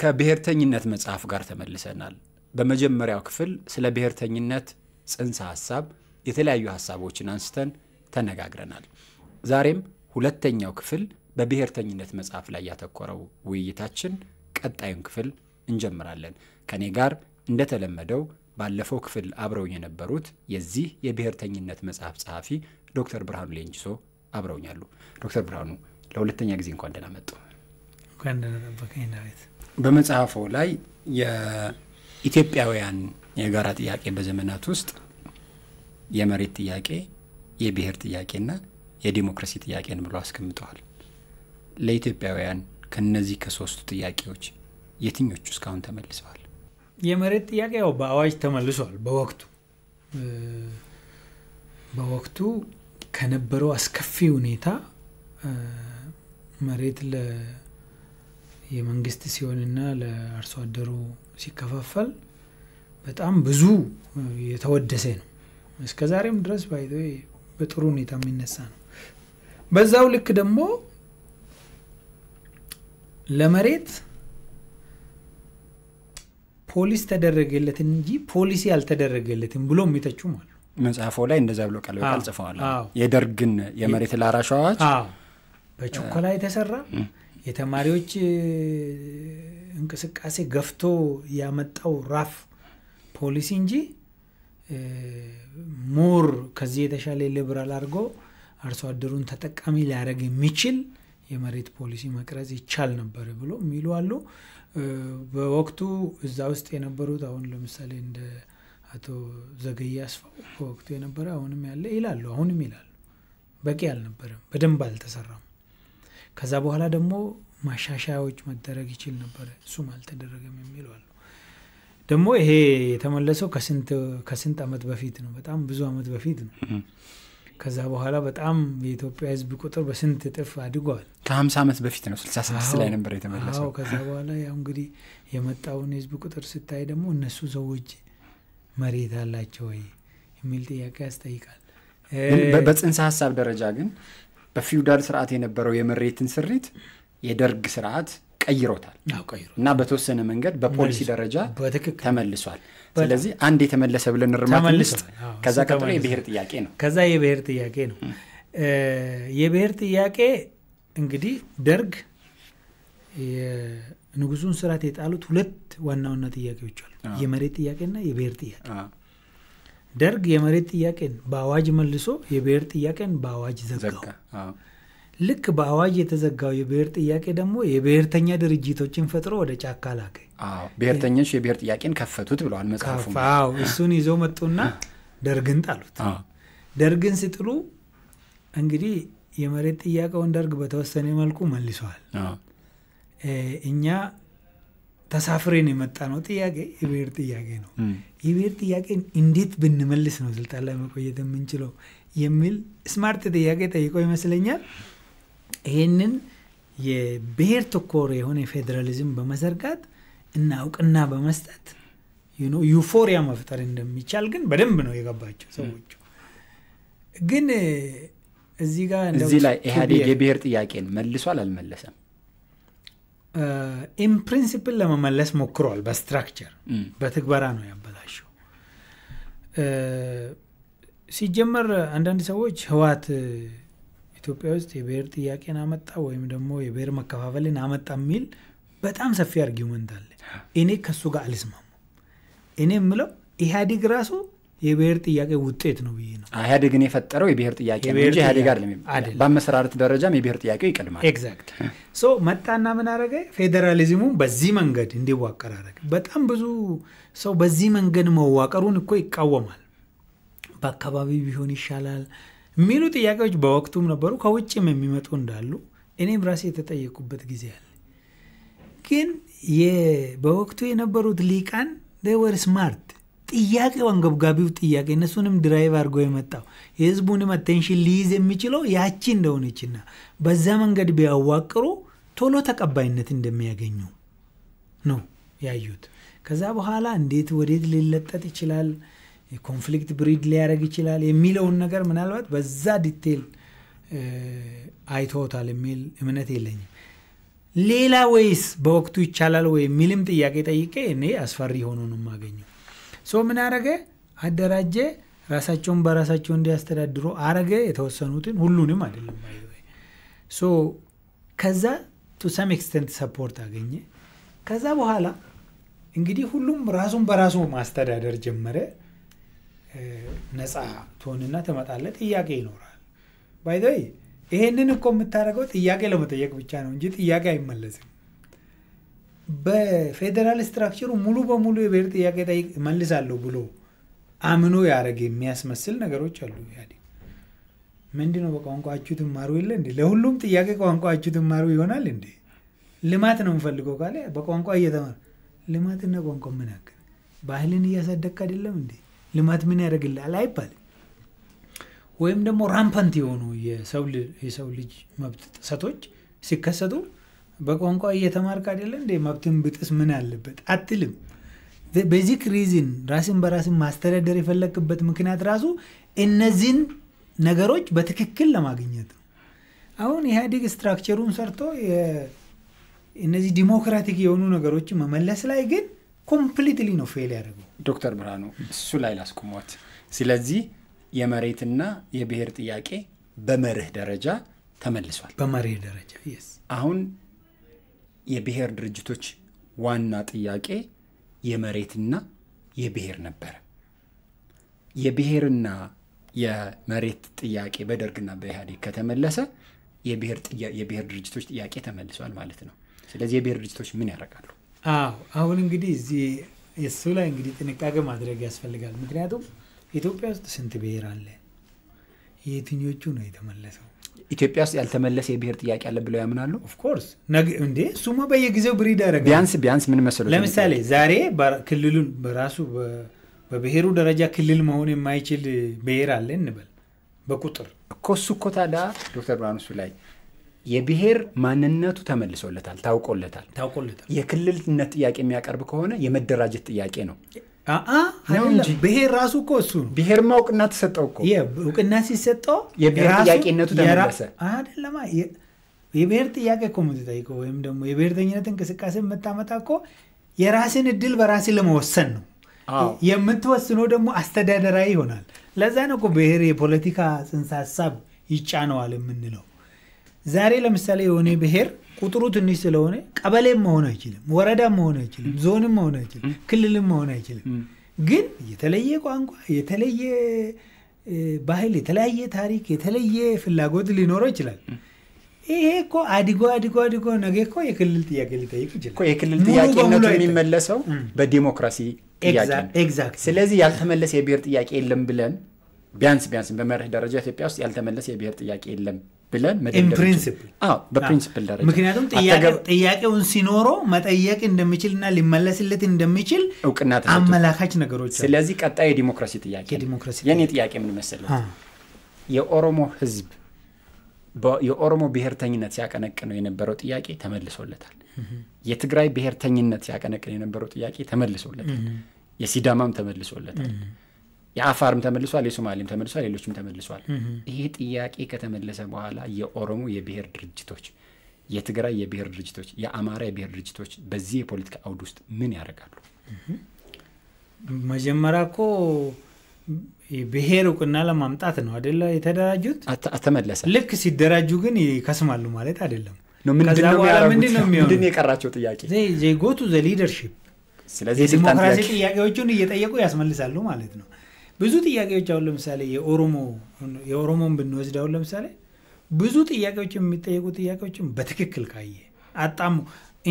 ከብሔርተኝነት መጽሐፍ ጋር ተመልሰናል። በመጀመሪያው ክፍል ስለ ብሔርተኝነት ጽንሰ ሐሳብ የተለያዩ ሐሳቦችን አንስተን ተነጋግረናል። ዛሬም ሁለተኛው ክፍል በብሔርተኝነት መጽሐፍ ላይ ያተኮረው ውይይታችን ቀጣዩን ክፍል እንጀምራለን። ከኔ ጋር እንደተለመደው ባለፈው ክፍል አብረውኝ የነበሩት የዚህ የብሔርተኝነት መጽሐፍ ጸሐፊ ዶክተር ብርሃኑ ሌንጅሶ አብረውኛሉ። ዶክተር ብርሃኑ ለሁለተኛ ጊዜ እንኳን ደህና መጡ። እንኳን ደህና በመጽሐፉ ላይ የኢትዮጵያውያን የጋራ ጥያቄ በዘመናት ውስጥ የመሬት ጥያቄ፣ የብሔር ጥያቄና የዲሞክራሲ ጥያቄን ብሎ አስቀምጠዋል። ለኢትዮጵያውያን ከነዚህ ከሶስቱ ጥያቄዎች የትኞቹ እስካሁን ተመልሰዋል? የመሬት ጥያቄ ያው በአዋጅ ተመልሷል። በወቅቱ በወቅቱ ከነበረው አስከፊ ሁኔታ መሬት የመንግስት ሲሆንና ለአርሶ አደሩ ሲከፋፈል በጣም ብዙ የተወደሰ ነው። እስከ ዛሬም ድረስ ባይ በጥሩ ሁኔታ የሚነሳ ነው። በዛው ልክ ደግሞ ለመሬት ፖሊስ ተደረገለት እንጂ ፖሊሲ አልተደረገለትም ብሎ የሚተቹ አሉ። መጽሐፎ ላይ እንደዛ ብሎ ቃል ጽፈዋል። የደርግን የመሬት ላራሽ በችኮላ የተሰራ የተማሪዎች እንቅስቃሴ ገፍቶ ያመጣው ራፍ ፖሊሲ እንጂ ሞር ከዚህ የተሻለ ሊብራል አድርጎ አርሶ አደሩን ተጠቃሚ ሊያደረግ የሚችል የመሬት ፖሊሲ መቅረጽ ይቻል ነበር ብሎ የሚሉ አሉ። በወቅቱ እዛ ውስጥ የነበሩት አሁን ለምሳሌ እንደ አቶ ዘገየ አስፋው በወቅቱ የነበረ አሁንም ያለ ይላሉ፣ አሁንም ይላሉ። በቂ አልነበረም፣ በደንብ አልተሰራም። ከዛ በኋላ ደግሞ ማሻሻያዎች መደረግ ይችል ነበረ እሱም አልተደረገም የሚሉ አሉ ደግሞ ይሄ የተመለሰው ከስንት አመት በፊት ነው በጣም ብዙ አመት በፊት ነው ከዛ በኋላ በጣም የኢትዮጵያ ህዝብ ቁጥር በስንት እጥፍ አድጓል ከሀምሳ ዓመት በፊት ነው ስልሳ ስድስት ላይ ነበር የተመለሰው ከዛ በኋላ ያው እንግዲህ የመጣውን ህዝብ ቁጥር ስታይ ደግሞ እነሱ ሰዎች መሬት አላቸው ወይ የሚል ጥያቄ ያስጠይቃል በጽንሰ ሀሳብ ደረጃ ግን በፊውዳል ስርዓት የነበረው የመሬትን ስሪት የደርግ ስርዓት ቀይሮታል እና በተወሰነ መንገድ በፖሊሲ ደረጃ ተመልሷል። ስለዚህ አንድ የተመለሰ ብለን ርማት ውስጥ ከዛ ቀጥሎ የብሔር ጥያቄ ነው። ከዛ የብሔር ጥያቄ ነው። የብሔር ጥያቄ እንግዲህ ደርግ የንጉሱን ስርዓት የጣሉት ሁለት ዋና ዋና ጥያቄዎች አሉ፣ የመሬት ጥያቄና የብሔር ጥያቄ ደርግ የመሬት ጥያቄን በአዋጅ መልሶ የብሔር ጥያቄን በአዋጅ ዘጋው። ልክ በአዋጅ የተዘጋው የብሔር ጥያቄ ደግሞ የብሔርተኛ ድርጅቶችን ፈጥሮ ወደ ጫካ ላከ። ብሔርተኞች የብሔር ጥያቄን ከፈቱት ብለዋል መጽሐፉ። እሱን ይዘው መጡና ደርግን ጣሉት። ደርግን ሲጥሉ እንግዲህ የመሬት ጥያቄውን ደርግ በተወሰነ መልኩ መልሷል። እኛ ተሳፍሬን የመጣ ነው ጥያቄ የብሔር ጥያቄ ነው። የብሔር ጥያቄን እንዴት ብንመልስ ነው ስልጣን ላይ መቆየት የምንችለው የሚል ስማርት ጥያቄ ጠይቆ ይመስለኛል። ይህንን የብሔር ተኮር የሆነ ፌዴራሊዝም በመዘርጋት እና እውቅና በመስጠት ዩፎሪያ መፍጠር እንደሚቻል ግን በደንብ ነው የገባቸው ሰዎቹ። ግን እዚህ ጋር እዚህ ላይ ኢህአዴግ የብሔር ጥያቄን መልሷል አልመለሰም? ኢምፕሪንሲፕል uh, ለመመለስ ሞክሯል። በስትራክቸር በትግበራ ነው ያበላሸው። uh, ሲጀመር አንዳንድ ሰዎች ህዋት ኢትዮጵያ ውስጥ የብሔር ጥያቄን አመጣ ወይም ደግሞ የብሔር መከፋፈልን አመጣ የሚል በጣም ሰፊ አርጊመንት አለ። እኔ ከሱ ጋር አልስማሙ። እኔ የምለው ኢህአዲግ ራሱ የብሔር ጥያቄ ውጤት ነው ብዬ ነው። ኢህአዴግን የፈጠረው የብሔር ጥያቄ ነው እንጂ ኢህአዴግ አይደለም። በአመሰራረት ደረጃም የብሔር ጥያቄው ይቀድማል። ኤግዛክት ሶ መጣና ምን አረገ? ፌዴራሊዝሙ በዚህ መንገድ እንዲዋቀር አረገ። በጣም ብዙ ሰው በዚህ መንገድ መዋቀሩን እኮ ይቃወማል። በአካባቢ ቢሆን ይሻላል የሚሉ ጥያቄዎች በወቅቱም ነበሩ፣ ከውጭም የሚመጡ እንዳሉ እኔም ራሴ የተጠየቁበት ጊዜ አለ። ግን በወቅቱ የነበሩት ሊቃን ወር ስማርት ጥያቄው አንገብጋቢው ጥያቄ እነሱንም ድራይቭ አድርጎ የመጣው የህዝቡንም አቴንሽን ሊይዝ የሚችለው ያቺ እንደሆነችና በዛ መንገድ ቢያዋቅሩ ቶሎ ተቀባይነት እንደሚያገኙ ነው ያዩት። ከዛ በኋላ እንዴት ወዴት ሊለጠጥ ይችላል፣ ኮንፍሊክት ብሪድ ሊያደረግ ይችላል የሚለውን ነገር ምናልባት በዛ ዲቴል አይተውታል የሚል እምነት የለኝም። ሌላ ወይስ በወቅቱ ይቻላል ወይ የሚልም ጥያቄ ጠይቄ እኔ አስፈሪ ሆኖ ነው የማገኘው። ሰው ምን አረገ? አደራጀ። ራሳቸውን በራሳቸው እንዲያስተዳድሩ አረገ። የተወሰኑትን ሁሉንም አይደለም። ከዛ ቱ ሰም ኤክስተንት ሰፖርት አገኘ። ከዛ በኋላ እንግዲህ ሁሉም ራሱን በራሱ ማስተዳደር ጀመረ። ነፃ ትሆንና ትመጣለ ጥያቄ ይኖራል። ባይ ይሄንን እኮ የምታደርገው ጥያቄ ለመጠየቅ ብቻ ነው እንጂ ጥያቄ አይመለስም። በፌዴራል ስትራክቸሩ ሙሉ በሙሉ የብሔር ጥያቄ መልሳለሁ ብሎ አምኖ ያደረገ የሚያስመስል ነገሮች አሉ። ምንድ ነው በቋንቋችሁ ትማሩ የለ እንዴ? ለሁሉም ጥያቄ ቋንቋችሁ ትማሩ ይሆናል እንዴ? ልማት ነው የምፈልገው ካለ በቋንቋ እየተማሩ ልማትና ቋንቋ ምን ያክል ባህልን እያሳደግክ አይደለም እንዴ? ልማት ምን ያደርግልሃል አይባልም። ወይም ደግሞ ራምፓንት የሆኑ የሰው ልጅ መብት ጥሰቶች ሲከሰቱ በቋንቋ እየተማርክ አይደለ እንደ መብትን ብጥስ ምን አለበት አትልም። በዚህ ሪዝን ራስን በራስን ማስተዳደር የፈለግክበት ምክንያት ራሱ እነዚህን ነገሮች በትክክል ለማግኘት ነው። አሁን ኢህአዴግ ስትራክቸሩን ሰርቶ እነዚህ ዲሞክራቲክ የሆኑ ነገሮች መመለስ ላይ ግን ኮምፕሊትሊ ነው ፌል ያደርገው። ዶክተር ብርሃኑ እሱ ላይ ላስቁሞት። ስለዚህ የመሬትና የብሔር ጥያቄ በመርህ ደረጃ ተመልሷል። በመርህ ደረጃ አሁን የብሔር ድርጅቶች ዋና ጥያቄ የመሬትና የብሔር ነበረ። የብሔርና የመሬት ጥያቄ በደርግና በኢህአዴግ ከተመለሰ የብሔር ድርጅቶች ጥያቄ ተመልሷል ማለት ነው። ስለዚህ የብሔር ድርጅቶች ምን ያደርጋሉ? አዎ አሁን እንግዲህ እዚህ እሱ ላይ እንግዲህ ጥንቃቄ ማድረግ ያስፈልጋል። ምክንያቱም ኢትዮጵያ ውስጥ ስንት ብሔር አለ? የትኞቹ ነው የተመለሰው? ኢትዮጵያ ውስጥ ያልተመለሰ የብሔር ጥያቄ አለ ብለው ያምናሉ? ኦፍኮርስ እንዴ እሱማ በየጊዜው ብሪድ ያደረገ ቢያንስ ቢያንስ ምን መሰሉ፣ ለምሳሌ ዛሬ ክልሉን በራሱ በብሔሩ ደረጃ ክልል መሆን የማይችል ብሔር አለ እንበል በቁጥር እኮ እሱ እኮ ታዲያ ዶክተር ብርሃኑ ላይ የብሔር ማንነቱ ተመልሶለታል፣ ታውቆለታል ታውቆለታል። የክልልነት ጥያቄ የሚያቀርብ ከሆነ የመደራጀት ጥያቄ ነው። ብሄር እንጂ ብሔር ራሱ እኮ እሱ ነው። ብሔርማ እውቅና ተሰጠው እኮ እውቅና ሲሰጠው የብሔር ጥያቄነቱ ተመለሰ አይደለማ። የብሔር ጥያቄ እኮ የምትጠይቀው ወይም ደግሞ የብሔርተኝነት እንቅስቃሴ የምታመጣ እኮ የራስን እድል በራስ ለመወሰን ነው። የምትወስኖ ደግሞ አስተዳደራዊ ይሆናል። ለዛ ነው እኮ ብሔር የፖለቲካ ጽንሰ ሀሳብ ይጫነዋል የምንለው። ዛሬ ለምሳሌ የሆነ ብሔር ቁጥሩ ትንሽ ስለሆነ ቀበሌም መሆን አይችልም፣ ወረዳም መሆን አይችልም፣ ዞንም መሆን አይችልም፣ ክልልም መሆን አይችልም። ግን የተለየ ቋንቋ፣ የተለየ ባህል፣ የተለያየ ታሪክ፣ የተለየ ፍላጎት ሊኖረው ይችላል። ይሄ እኮ አድጎ አድጎ አድጎ ነገ እኮ የክልል ጥያቄ ሊጠይቅ ይችላል። የክልል ጥያቄነቱ የሚመለሰው በዲሞክራሲ ስለዚህ ያልተመለሰ የብሔር ጥያቄ የለም ብለን ቢያንስ ቢያንስ በመርህ ደረጃ ኢትዮጵያ ውስጥ ያልተመለሰ የብሔር ጥያቄ የለም ብለን በፕሪንስፕል ደረጃ ምክንያቱም ጥያቄውን ሲኖሮ መጠየቅ እንደሚችልና ሊመለስለት እንደሚችል እውቅና አመላካች ነገሮች ስለዚህ ቀጣይ የዲሞክራሲ ጥያቄ የኔ ጥያቄ ምን የኦሮሞ ህዝብ የኦሮሞ ብሔርተኝነት ነው የነበረው ጥያቄ ተመልሶለታል የትግራይ ብሔርተኝነት ሲያቀነቅን የነበረው ጥያቄ ተመልሶለታል የሲዳማም ተመልሶለታል የአፋርም ተመልሷል፣ የሶማሌም ተመልሷል፣ ሌሎችም ተመልሷል። ይሄ ጥያቄ ከተመለሰ በኋላ የኦሮሞ የብሔር ድርጅቶች፣ የትግራይ የብሔር ድርጅቶች፣ የአማራ የብሔር ድርጅቶች በዚህ የፖለቲካ አውድ ውስጥ ምን ያደርጋሉ? መጀመሪያ እኮ ብሔር እውቅና ለማምጣት ነው አደለ የተደራጁት። ተመለሰ። ልክ ሲደራጁ ግን ይከስማሉ ማለት አይደለም። ምንድን የቀራቸው ጥያቄ ዜጎቱ ዘ ሊደርሺፕ ስለዚህ የዲሞክራሲ ጥያቄዎቹን እየጠየቁ ያስመልሳሉ ማለት ነው። ብዙ ጥያቄዎች አሁን ለምሳሌ የኦሮሞ የኦሮሞን ብንወስድ አሁን ለምሳሌ ብዙ ጥያቄዎች የሚጠየቁ ጥያቄዎችን በትክክል ካየ አጣሙ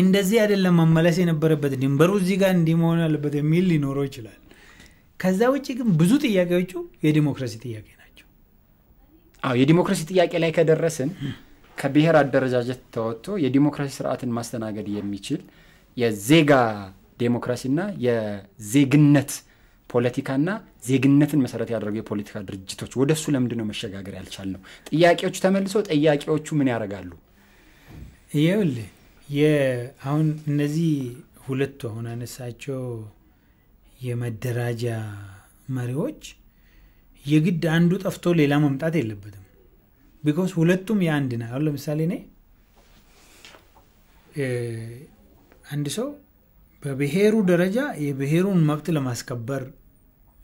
እንደዚህ አይደለም መመለስ የነበረበት ድንበሩ እዚህ ጋር እንዲህ መሆን ያለበት የሚል ሊኖረው ይችላል። ከዛ ውጭ ግን ብዙ ጥያቄዎቹ የዲሞክራሲ ጥያቄ ናቸው። አዎ የዲሞክራሲ ጥያቄ ላይ ከደረስን ከብሔር አደረጃጀት ተወጥቶ የዲሞክራሲ ስርዓትን ማስተናገድ የሚችል የዜጋ ዴሞክራሲና የዜግነት ፖለቲካና ዜግነትን መሰረት ያደረጉ የፖለቲካ ድርጅቶች ወደ እሱ ለምንድን ነው መሸጋገር ያልቻል ነው ጥያቄዎቹ ተመልሶ ጥያቄዎቹ ምን ያደርጋሉ? ይኸውልህ አሁን እነዚህ ሁለቱ አሁን አነሳቸው የመደራጃ መሪዎች የግድ አንዱ ጠፍቶ ሌላ መምጣት የለበትም። ቢኮስ ሁለቱም የአንድ ነ አሁን ለምሳሌ እኔ አንድ ሰው በብሔሩ ደረጃ የብሔሩን መብት ለማስከበር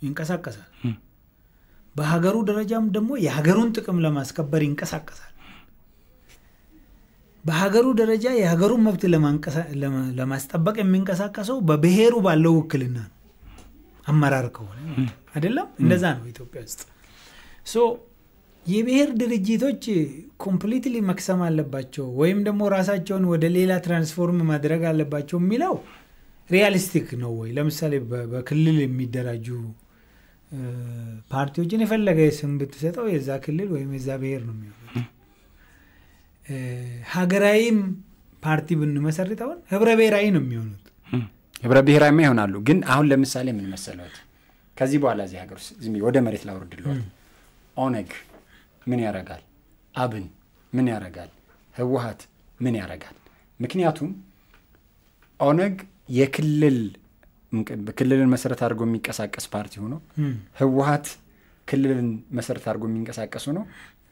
ይንቀሳቀሳል። በሀገሩ ደረጃም ደግሞ የሀገሩን ጥቅም ለማስከበር ይንቀሳቀሳል። በሀገሩ ደረጃ የሀገሩን መብት ለማስጠበቅ የሚንቀሳቀሰው በብሔሩ ባለው ውክልና ነው። አመራር ከሆነ አይደለም። እንደዛ ነው ኢትዮጵያ ውስጥ ሶ የብሔር ድርጅቶች ኮምፕሊትሊ መክሰም አለባቸው ወይም ደግሞ ራሳቸውን ወደ ሌላ ትራንስፎርም ማድረግ አለባቸው የሚለው ሪያሊስቲክ ነው ወይ? ለምሳሌ በክልል የሚደራጁ ፓርቲዎችን የፈለገ ስም ብትሰጠው የዛ ክልል ወይም የዛ ብሔር ነው የሚሆነው። ሀገራዊም ፓርቲ ብንመሰርተውን ህብረ ብሔራዊ ነው የሚሆኑት። ህብረ ብሔራዊማ ይሆናሉ። ግን አሁን ለምሳሌ የምንመሰለት ከዚህ በኋላ እዚህ ሀገር ውስጥ ወደ መሬት ላውርድልዎት። ኦነግ ምን ያረጋል? አብን ምን ያረጋል? ህወሀት ምን ያረጋል? ምክንያቱም ኦነግ የክልል ክልልን መሰረት አድርጎ የሚንቀሳቀስ ፓርቲ ሆኖ ህወሀት ክልልን መሰረት አድርጎ የሚንቀሳቀስ ሆኖ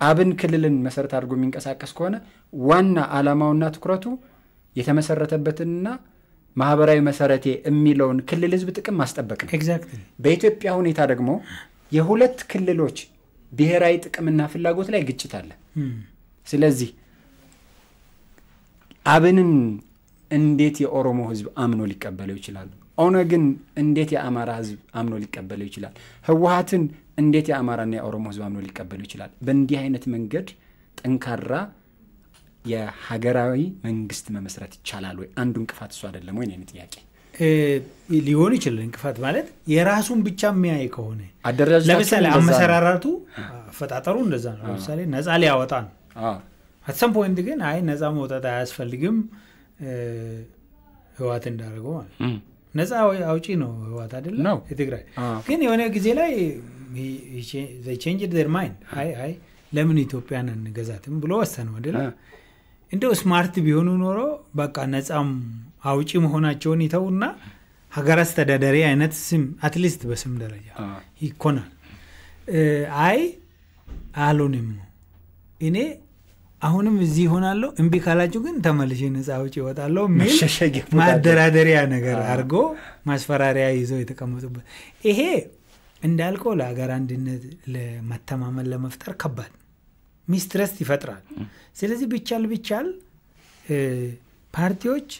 አብን ክልልን መሰረት አድርጎ የሚንቀሳቀስ ከሆነ ዋና ዓላማውና ትኩረቱ የተመሰረተበትንና ማህበራዊ መሰረቴ የሚለውን ክልል ህዝብ ጥቅም ማስጠበቅ ነው። በኢትዮጵያ ሁኔታ ደግሞ የሁለት ክልሎች ብሔራዊ ጥቅምና ፍላጎት ላይ ግጭት አለ። ስለዚህ አብንን እንዴት የኦሮሞ ህዝብ አምኖ ሊቀበለው ይችላል? ኦነግን እንዴት የአማራ ህዝብ አምኖ ሊቀበለው ይችላል? ህወሀትን እንዴት የአማራና የኦሮሞ ህዝብ አምኖ ሊቀበለው ይችላል? በእንዲህ አይነት መንገድ ጠንካራ የሀገራዊ መንግስት መመስረት ይቻላል ወይ? አንዱ እንቅፋት እሱ አይደለም ወይ? ኔን ጥያቄ ሊሆን ይችላል። እንቅፋት ማለት የራሱን ብቻ የሚያይ ከሆነ ለምሳሌ አመሰራራቱ አፈጣጠሩ እንደዛ ነው። ለምሳሌ ነፃ ሊያወጣ ነው። አትሰም ፖይንት ግን አይ ነፃ መውጣት አያስፈልግም ህዋት እንዳደረገው ማለት ነፃ አውጪ ነው ህዋት አይደለ ነው የትግራይ ግን የሆነ ጊዜ ላይ ቼንጅ ዘር ማይንድ አይ አይ ለምን ኢትዮጵያን እንገዛትም ብሎ ወሰነው አይደለ እንደው ስማርት ቢሆኑ ኖሮ በቃ ነፃም አውጪ መሆናቸውን ይተውና ሀገር አስተዳዳሪ አይነት ስም አትሊስት በስም ደረጃ ይኮናል አይ አሉንም እኔ አሁንም እዚህ ይሆናለሁ እምቢ ካላችሁ ግን ተመልሼ ነፃ ውጭ ይወጣለሁ ሚል ማደራደሪያ ነገር አድርጎ ማስፈራሪያ ይዘው የተቀመጡበት ይሄ እንዳልከው ለሀገር አንድነት ለመተማመን ለመፍጠር ከባድ ሚስትረስት ይፈጥራል ስለዚህ ብቻል ብቻል ፓርቲዎች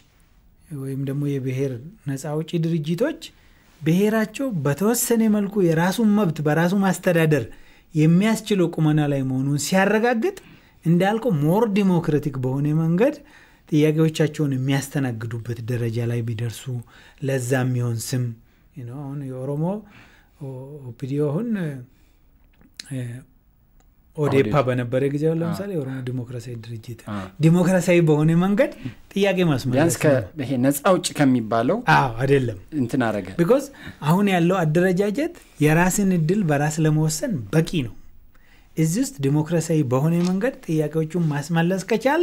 ወይም ደግሞ የብሔር ነፃ አውጪ ድርጅቶች ብሔራቸው በተወሰነ መልኩ የራሱን መብት በራሱ ማስተዳደር የሚያስችለው ቁመና ላይ መሆኑን ሲያረጋግጥ እንዳልከው ሞር ዲሞክራቲክ በሆነ መንገድ ጥያቄዎቻቸውን የሚያስተናግዱበት ደረጃ ላይ ቢደርሱ ለዛ የሚሆን ስም አሁን የኦሮሞ ኦፒዲዮ አሁን ኦዴፓ በነበረ ጊዜ ለምሳሌ የኦሮሞ ዲሞክራሲያዊ ድርጅት ዲሞክራሲያዊ በሆነ መንገድ ጥያቄ ማስመለስ ነፃ ውጭ ከሚባለው አዎ አይደለም እንትን አረገ ቢኮዝ አሁን ያለው አደረጃጀት የራስን እድል በራስ ለመወሰን በቂ ነው እዚህ ውስጥ ዲሞክራሲያዊ በሆነ መንገድ ጥያቄዎቹን ማስመለስ ከቻል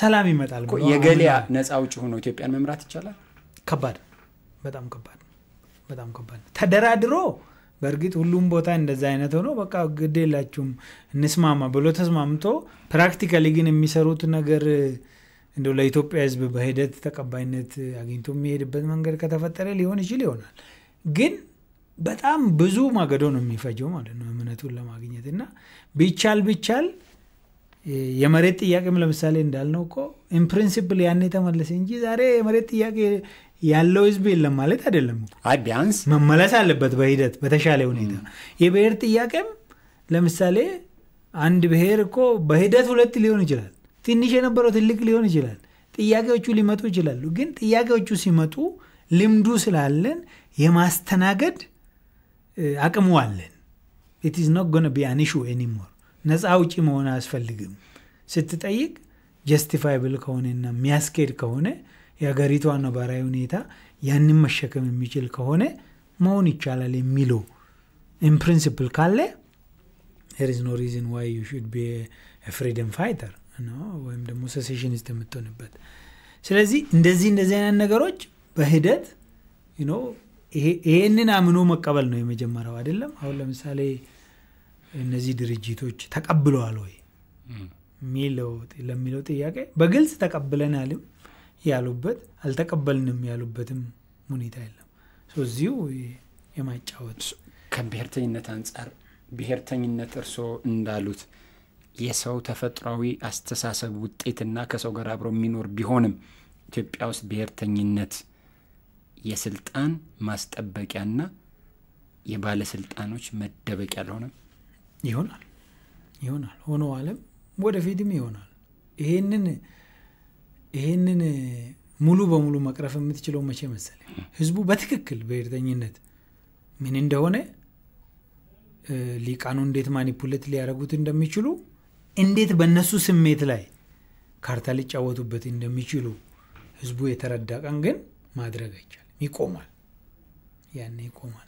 ሰላም ይመጣል። የገሊያ ነፃ ውጭ ሆኖ ኢትዮጵያን መምራት ይቻላል? ከባድ፣ በጣም ከባድ፣ በጣም ከባድ። ተደራድሮ በእርግጥ ሁሉም ቦታ እንደዛ አይነት ሆኖ በቃ ግድ የላችሁም እንስማማ ብሎ ተስማምቶ ፕራክቲካሊ ግን የሚሰሩት ነገር እንደው ለኢትዮጵያ ሕዝብ በሂደት ተቀባይነት አግኝቶ የሚሄድበት መንገድ ከተፈጠረ ሊሆን ይችል ይሆናል ግን በጣም ብዙ ማገዶ ነው የሚፈጀው ማለት ነው እምነቱን ለማግኘት እና ቢቻል ቢቻል የመሬት ጥያቄም ለምሳሌ እንዳልነው እኮ ኢንፕሪንሲፕል ያን የተመለሰ እንጂ ዛሬ የመሬት ጥያቄ ያለው ህዝብ የለም ማለት አይደለም። አይ ቢያንስ መመለስ አለበት በሂደት በተሻለ ሁኔታ። የብሔር ጥያቄም ለምሳሌ አንድ ብሔር እኮ በሂደት ሁለት ሊሆን ይችላል። ትንሽ የነበረው ትልቅ ሊሆን ይችላል። ጥያቄዎቹ ሊመጡ ይችላሉ። ግን ጥያቄዎቹ ሲመጡ ልምዱ ስላለን የማስተናገድ አቅሙ አለን። ኢትዝ ኖት ጎነ ቢ አኒሹ ኢሹ ኤኒሞር። ነፃ ውጪ መሆን አያስፈልግም። ስትጠይቅ ጀስቲፋይብል ከሆነና የሚያስኬድ ከሆነ የሀገሪቷ ነባራዊ ሁኔታ ያንን መሸከም የሚችል ከሆነ መሆን ይቻላል የሚለው ኢንፕሪንሲፕል ካለ ሄርዝ ኖ ሪዝን ዋይ ዩ ሹድ ቢ ፍሪደም ፋይተር ወይም ደግሞ ሴሴሽኒስት የምትሆንበት። ስለዚህ እንደዚህ እንደዚህ አይነት ነገሮች በሂደት ይሄንን አምኖ መቀበል ነው የመጀመሪያው አይደለም አሁን ለምሳሌ እነዚህ ድርጅቶች ተቀብለዋል ወይ ሚለው ለሚለው ጥያቄ በግልጽ ተቀብለናልም ያሉበት አልተቀበልንም ያሉበትም ሁኔታ የለም እዚሁ የማጫወት ከብሔርተኝነት አንጻር ብሔርተኝነት እርሶ እንዳሉት የሰው ተፈጥሯዊ አስተሳሰብ ውጤትና ከሰው ጋር አብሮ የሚኖር ቢሆንም ኢትዮጵያ ውስጥ ብሔርተኝነት የስልጣን ማስጠበቂያና የባለስልጣኖች መደበቂያ አልሆነም? ይሆናል ይሆናል ሆኖ አለም ወደፊትም ይሆናል። ይሄንን ይሄንን ሙሉ በሙሉ መቅረፍ የምትችለው መቼ መሰለ ህዝቡ በትክክል ብሄርተኝነት ምን እንደሆነ ሊቃኑ እንዴት ማኒፑሌት ሊያደረጉት እንደሚችሉ እንዴት በእነሱ ስሜት ላይ ካርታ ሊጫወቱበት እንደሚችሉ ህዝቡ የተረዳ ቀን ግን ማድረግ አይቻል ይቆማል። ያኔ ይቆማል።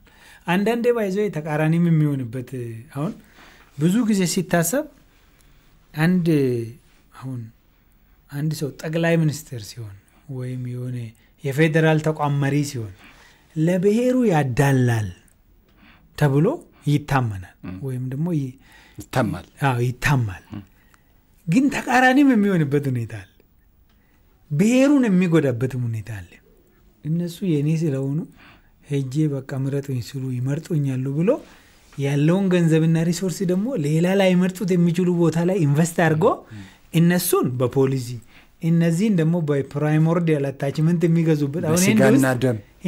አንዳንዴ ባይዘው ተቃራኒም የሚሆንበት አሁን ብዙ ጊዜ ሲታሰብ አንድ አሁን አንድ ሰው ጠቅላይ ሚኒስትር ሲሆን ወይም የሆነ የፌዴራል ተቋም መሪ ሲሆን ለብሔሩ ያዳላል ተብሎ ይታመናል ወይም ደግሞ ይታማል። ግን ተቃራኒም የሚሆንበት ሁኔታ አለ። ብሔሩን የሚጎዳበትም ሁኔታ አለ። እነሱ የእኔ ስለሆኑ ሄጄ በቃ ምረጡኝ ስሉ ይመርጡኛሉ ብሎ ያለውን ገንዘብና ሪሶርስ ደግሞ ሌላ ላይ መርጡት የሚችሉ ቦታ ላይ ኢንቨስት አድርጎ እነሱን በፖሊሲ እነዚህን ደግሞ በፕራይሞርድ ያላታችመንት የሚገዙበት አሁን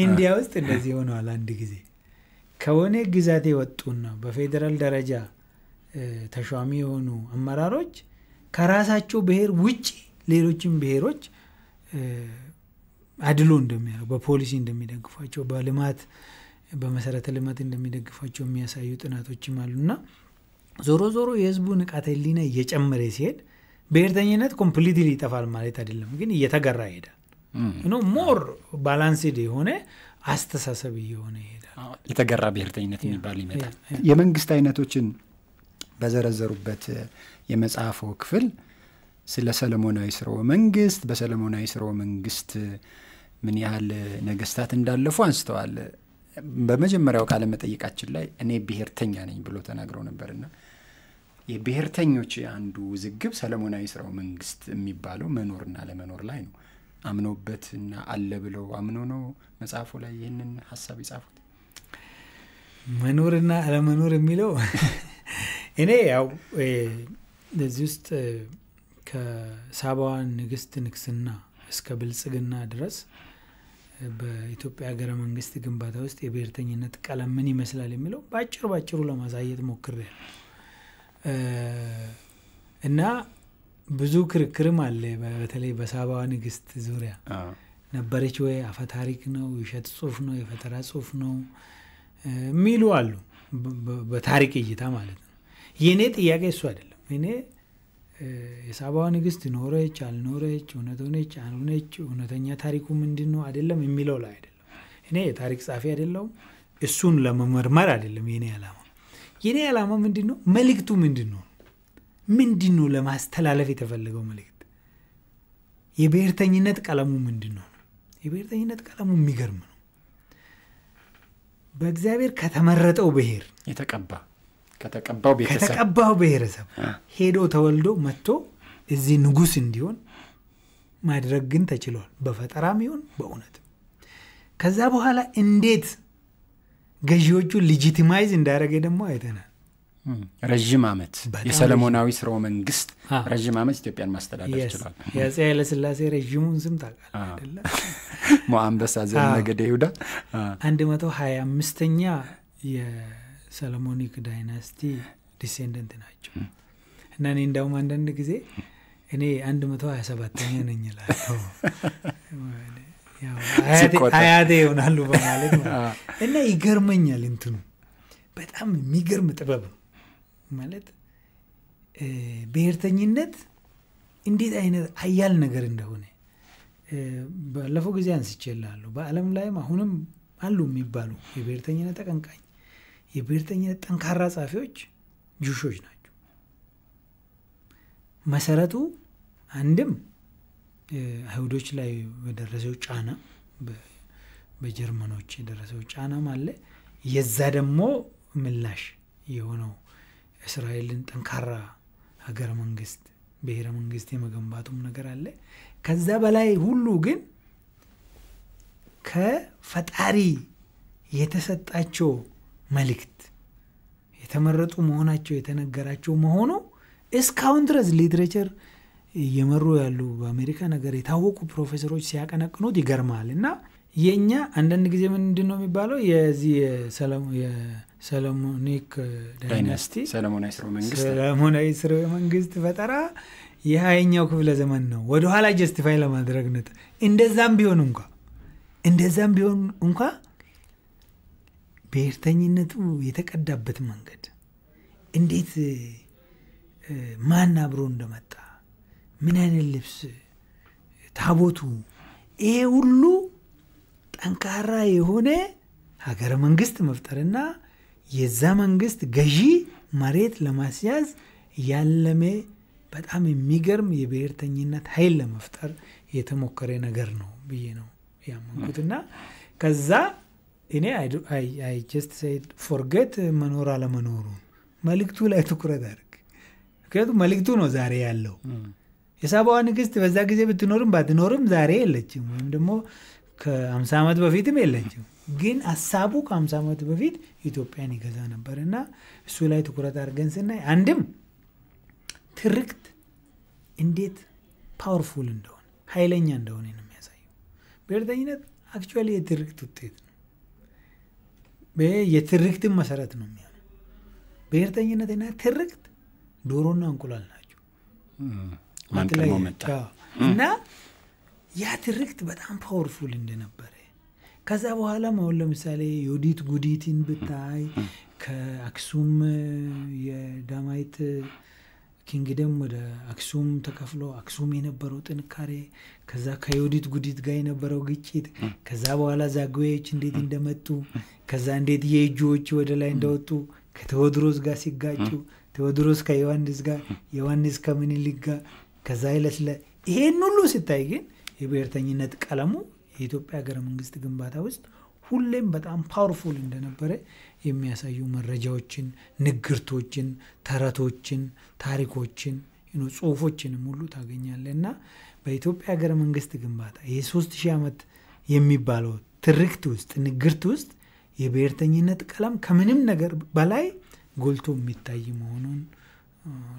ኢንዲያ ውስጥ እንደዚህ ሆነዋል። አንድ ጊዜ ከሆነ ግዛት የወጡና በፌዴራል ደረጃ ተሿሚ የሆኑ አመራሮች ከራሳቸው ብሄር ውጭ ሌሎችም ብሄሮች አድሎ እንደሚያደርጉ በፖሊሲ እንደሚደግፏቸው በልማት በመሰረተ ልማት እንደሚደግፏቸው የሚያሳዩ ጥናቶችም እና ዞሮ ዞሮ የህዝቡ ንቃተ ህሊና እየጨመረ ሲሄድ ብሔርተኝነት ኮምፕሊትሊ ይጠፋል ማለት አይደለም፣ ግን እየተገራ ይሄዳል። ሞር ባላንስድ የሆነ አስተሳሰብ እየሆነ ይሄዳል። የተገራ ብሔርተኝነት የሚባል ይመጣል። የመንግስት አይነቶችን በዘረዘሩበት የመጽሐፎ ክፍል ስለ ሰለሞናዊ ስርወ መንግስት በሰለሞናዊ ስርወ መንግስት ምን ያህል ነገስታት እንዳለፉ አንስተዋል። በመጀመሪያው ቃለ መጠይቃችን ላይ እኔ ብሔርተኛ ነኝ ብሎ ተናግሮ ነበርና የብሔርተኞች አንዱ ውዝግብ ሰለሞናዊ ስርወ መንግስት የሚባለው መኖርና ለመኖር ላይ ነው። አምኖበትና አለ ብለው አምኖ ነው መጽሐፉ ላይ ይህንን ሀሳብ የጻፉት። መኖርና አለመኖር የሚለው እኔ ያው እዚህ ውስጥ ከሳባዋን ንግስት ንግስና እስከ ብልጽግና ድረስ በኢትዮጵያ ሀገረ መንግስት ግንባታ ውስጥ የብሔርተኝነት ቀለም ምን ይመስላል የሚለው በአጭር ባጭሩ ለማሳየት ሞክር እና ብዙ ክርክርም አለ። በተለይ በሳባዋ ንግስት ዙሪያ ነበረች ወይ አፈ ታሪክ ነው ውሸት ጽሁፍ ነው የፈጠራ ጽሁፍ ነው የሚሉ አሉ። በታሪክ እይታ ማለት ነው። የእኔ ጥያቄ እሱ አይደለም። እኔ የሳባ ንግስት ኖረች አልኖረች፣ እውነት ሆነች አልሆነች፣ እውነተኛ ታሪኩ ምንድን ነው አይደለም የሚለው ላይ አይደለም። እኔ የታሪክ ጻፊ አይደለውም እሱን ለመመርመር አይደለም የኔ ዓላማ። የኔ ዓላማ ምንድን ነው? መልእክቱ ምንድን ነው? ምንድን ነው ለማስተላለፍ የተፈለገው መልእክት? የብሔርተኝነት ቀለሙ ምንድን ነው? የብሔርተኝነት ቀለሙ የሚገርም ነው። በእግዚአብሔር ከተመረጠው ብሔር የተቀባ ከተቀባው ቤተሰብ ብሔረሰብ ሄዶ ተወልዶ መጥቶ እዚህ ንጉስ እንዲሆን ማድረግ ግን ተችሏል። በፈጠራም ይሁን በእውነት ከዛ በኋላ እንዴት ገዢዎቹ ሊጂቲማይዝ እንዳደረገ ደግሞ አይተናል። ረዥም ዓመት የሰለሞናዊ ስርወ መንግስት ረዥም ዓመት ኢትዮጵያን ማስተዳደር ችሏል። የአፄ ኃይለስላሴ ረዥሙን ስም ታቃል አይደለ? ሞአንበሳ ዘነገደ ይሁዳ አንድ መቶ ሀያ አምስተኛ ሰለሞኒክ ዳይናስቲ ዲሴንደንት ናቸው እና እኔ እንዳውም አንዳንድ ጊዜ እኔ አንድ መቶ ሀያ ሰባተኛ ነኝ ላለሁ አያቴ ይሆናሉ በማለት እና ይገርመኛል እንትኑ በጣም የሚገርም ጥበብ ማለት ብሔርተኝነት እንዴት አይነት አያል ነገር እንደሆነ ባለፈው ጊዜ አንስቼላለሁ በአለም ላይም አሁንም አሉ የሚባሉ የብሔርተኝነት ተቀንቃኝ። የብሔርተኝነት ጠንካራ ጸሐፊዎች ጁሾች ናቸው። መሰረቱ አንድም አይሁዶች ላይ በደረሰው ጫና በጀርመኖች የደረሰው ጫናም አለ። የዛ ደግሞ ምላሽ የሆነው እስራኤልን ጠንካራ ሀገረ መንግስት ብሔረ መንግስት የመገንባቱም ነገር አለ። ከዛ በላይ ሁሉ ግን ከፈጣሪ የተሰጣቸው መልእክት የተመረጡ መሆናቸው የተነገራቸው መሆኑ እስካሁን ድረስ ሊትሬቸር እየመሩ ያሉ በአሜሪካ ነገር የታወቁ ፕሮፌሰሮች ሲያቀነቅኑት ይገርማል። እና የእኛ አንዳንድ ጊዜ ምንድን ነው የሚባለው የዚህ የሰለሞኒክ ዳይናስቲ ሰለሞናዊ ስርወ መንግስት ፈጠራ የሀያኛው ክፍለ ዘመን ነው ወደኋላ ጀስቲፋይ ለማድረግ እንደዛም ቢሆን እንኳ እንደዛም ቢሆን እንኳ ብሔርተኝነቱ የተቀዳበት መንገድ እንዴት ማን አብሮ እንደመጣ ምን አይነት ልብስ ታቦቱ ይሄ ሁሉ ጠንካራ የሆነ ሀገረ መንግስት መፍጠርና የዛ መንግስት ገዢ መሬት ለማስያዝ ያለመ በጣም የሚገርም የብሔርተኝነት ኃይል ለመፍጠር የተሞከረ ነገር ነው ብዬ ነው ያመንኩትና ከዛ እኔ አይ ጀስት ሰይድ ፎርጌት መኖር አለመኖሩ መልእክቱ ላይ ትኩረት አድርግ። ምክንያቱም መልእክቱ ነው ዛሬ ያለው። የሳባዋ ንግስት በዛ ጊዜ ብትኖርም ባትኖርም ዛሬ የለችም፣ ወይም ደግሞ ከአምሳ ዓመት በፊትም የለችም። ግን ሀሳቡ ከአምሳ ዓመት በፊት ኢትዮጵያን ይገዛ ነበር እና እሱ ላይ ትኩረት አድርገን ስናይ አንድም ትርክት እንዴት ፓወርፉል እንደሆነ ኃይለኛ እንደሆነ ነው የሚያሳየው። ብሔርተኝነት አክቹዋሊ የትርክት ውጤት ነው። የትርክትን መሰረት ነው የሚሆነው። ብሔርተኝነትና ትርክት ዶሮና እንቁላል ናቸው እና ያ ትርክት በጣም ፓወርፉል እንደነበረ ከዛ በኋላ አሁን ለምሳሌ የወዲት ጉዲትን ብታይ ከአክሱም የዳማይት ኪንግደም ወደ አክሱም ተከፍሎ አክሱም የነበረው ጥንካሬ ከዛ ከዮዲት ጉዲት ጋር የነበረው ግጭት ከዛ በኋላ ዛጉዌዎች እንዴት እንደመጡ ከዛ እንዴት የእጆዎች ወደ ላይ እንደወጡ ከቴዎድሮስ ጋር ሲጋጩ ቴዎድሮስ ከዮሐንስ ጋር ዮሐንስ ከምኒልክ ጋር ከዛ ይለስለ ይሄን ሁሉ ስታይ ግን የብሔርተኝነት ቀለሙ የኢትዮጵያ ሀገረ መንግስት ግንባታ ውስጥ ሁሌም በጣም ፓወርፉል እንደነበረ የሚያሳዩ መረጃዎችን፣ ንግርቶችን፣ ተረቶችን፣ ታሪኮችን፣ ጽሁፎችንም ሁሉ ታገኛለህ እና በኢትዮጵያ ሀገረ መንግስት ግንባታ የሶስት ሺህ ዓመት የሚባለው ትርክት ውስጥ ንግርት ውስጥ የብሔርተኝነት ቀለም ከምንም ነገር በላይ ጎልቶ የሚታይ መሆኑን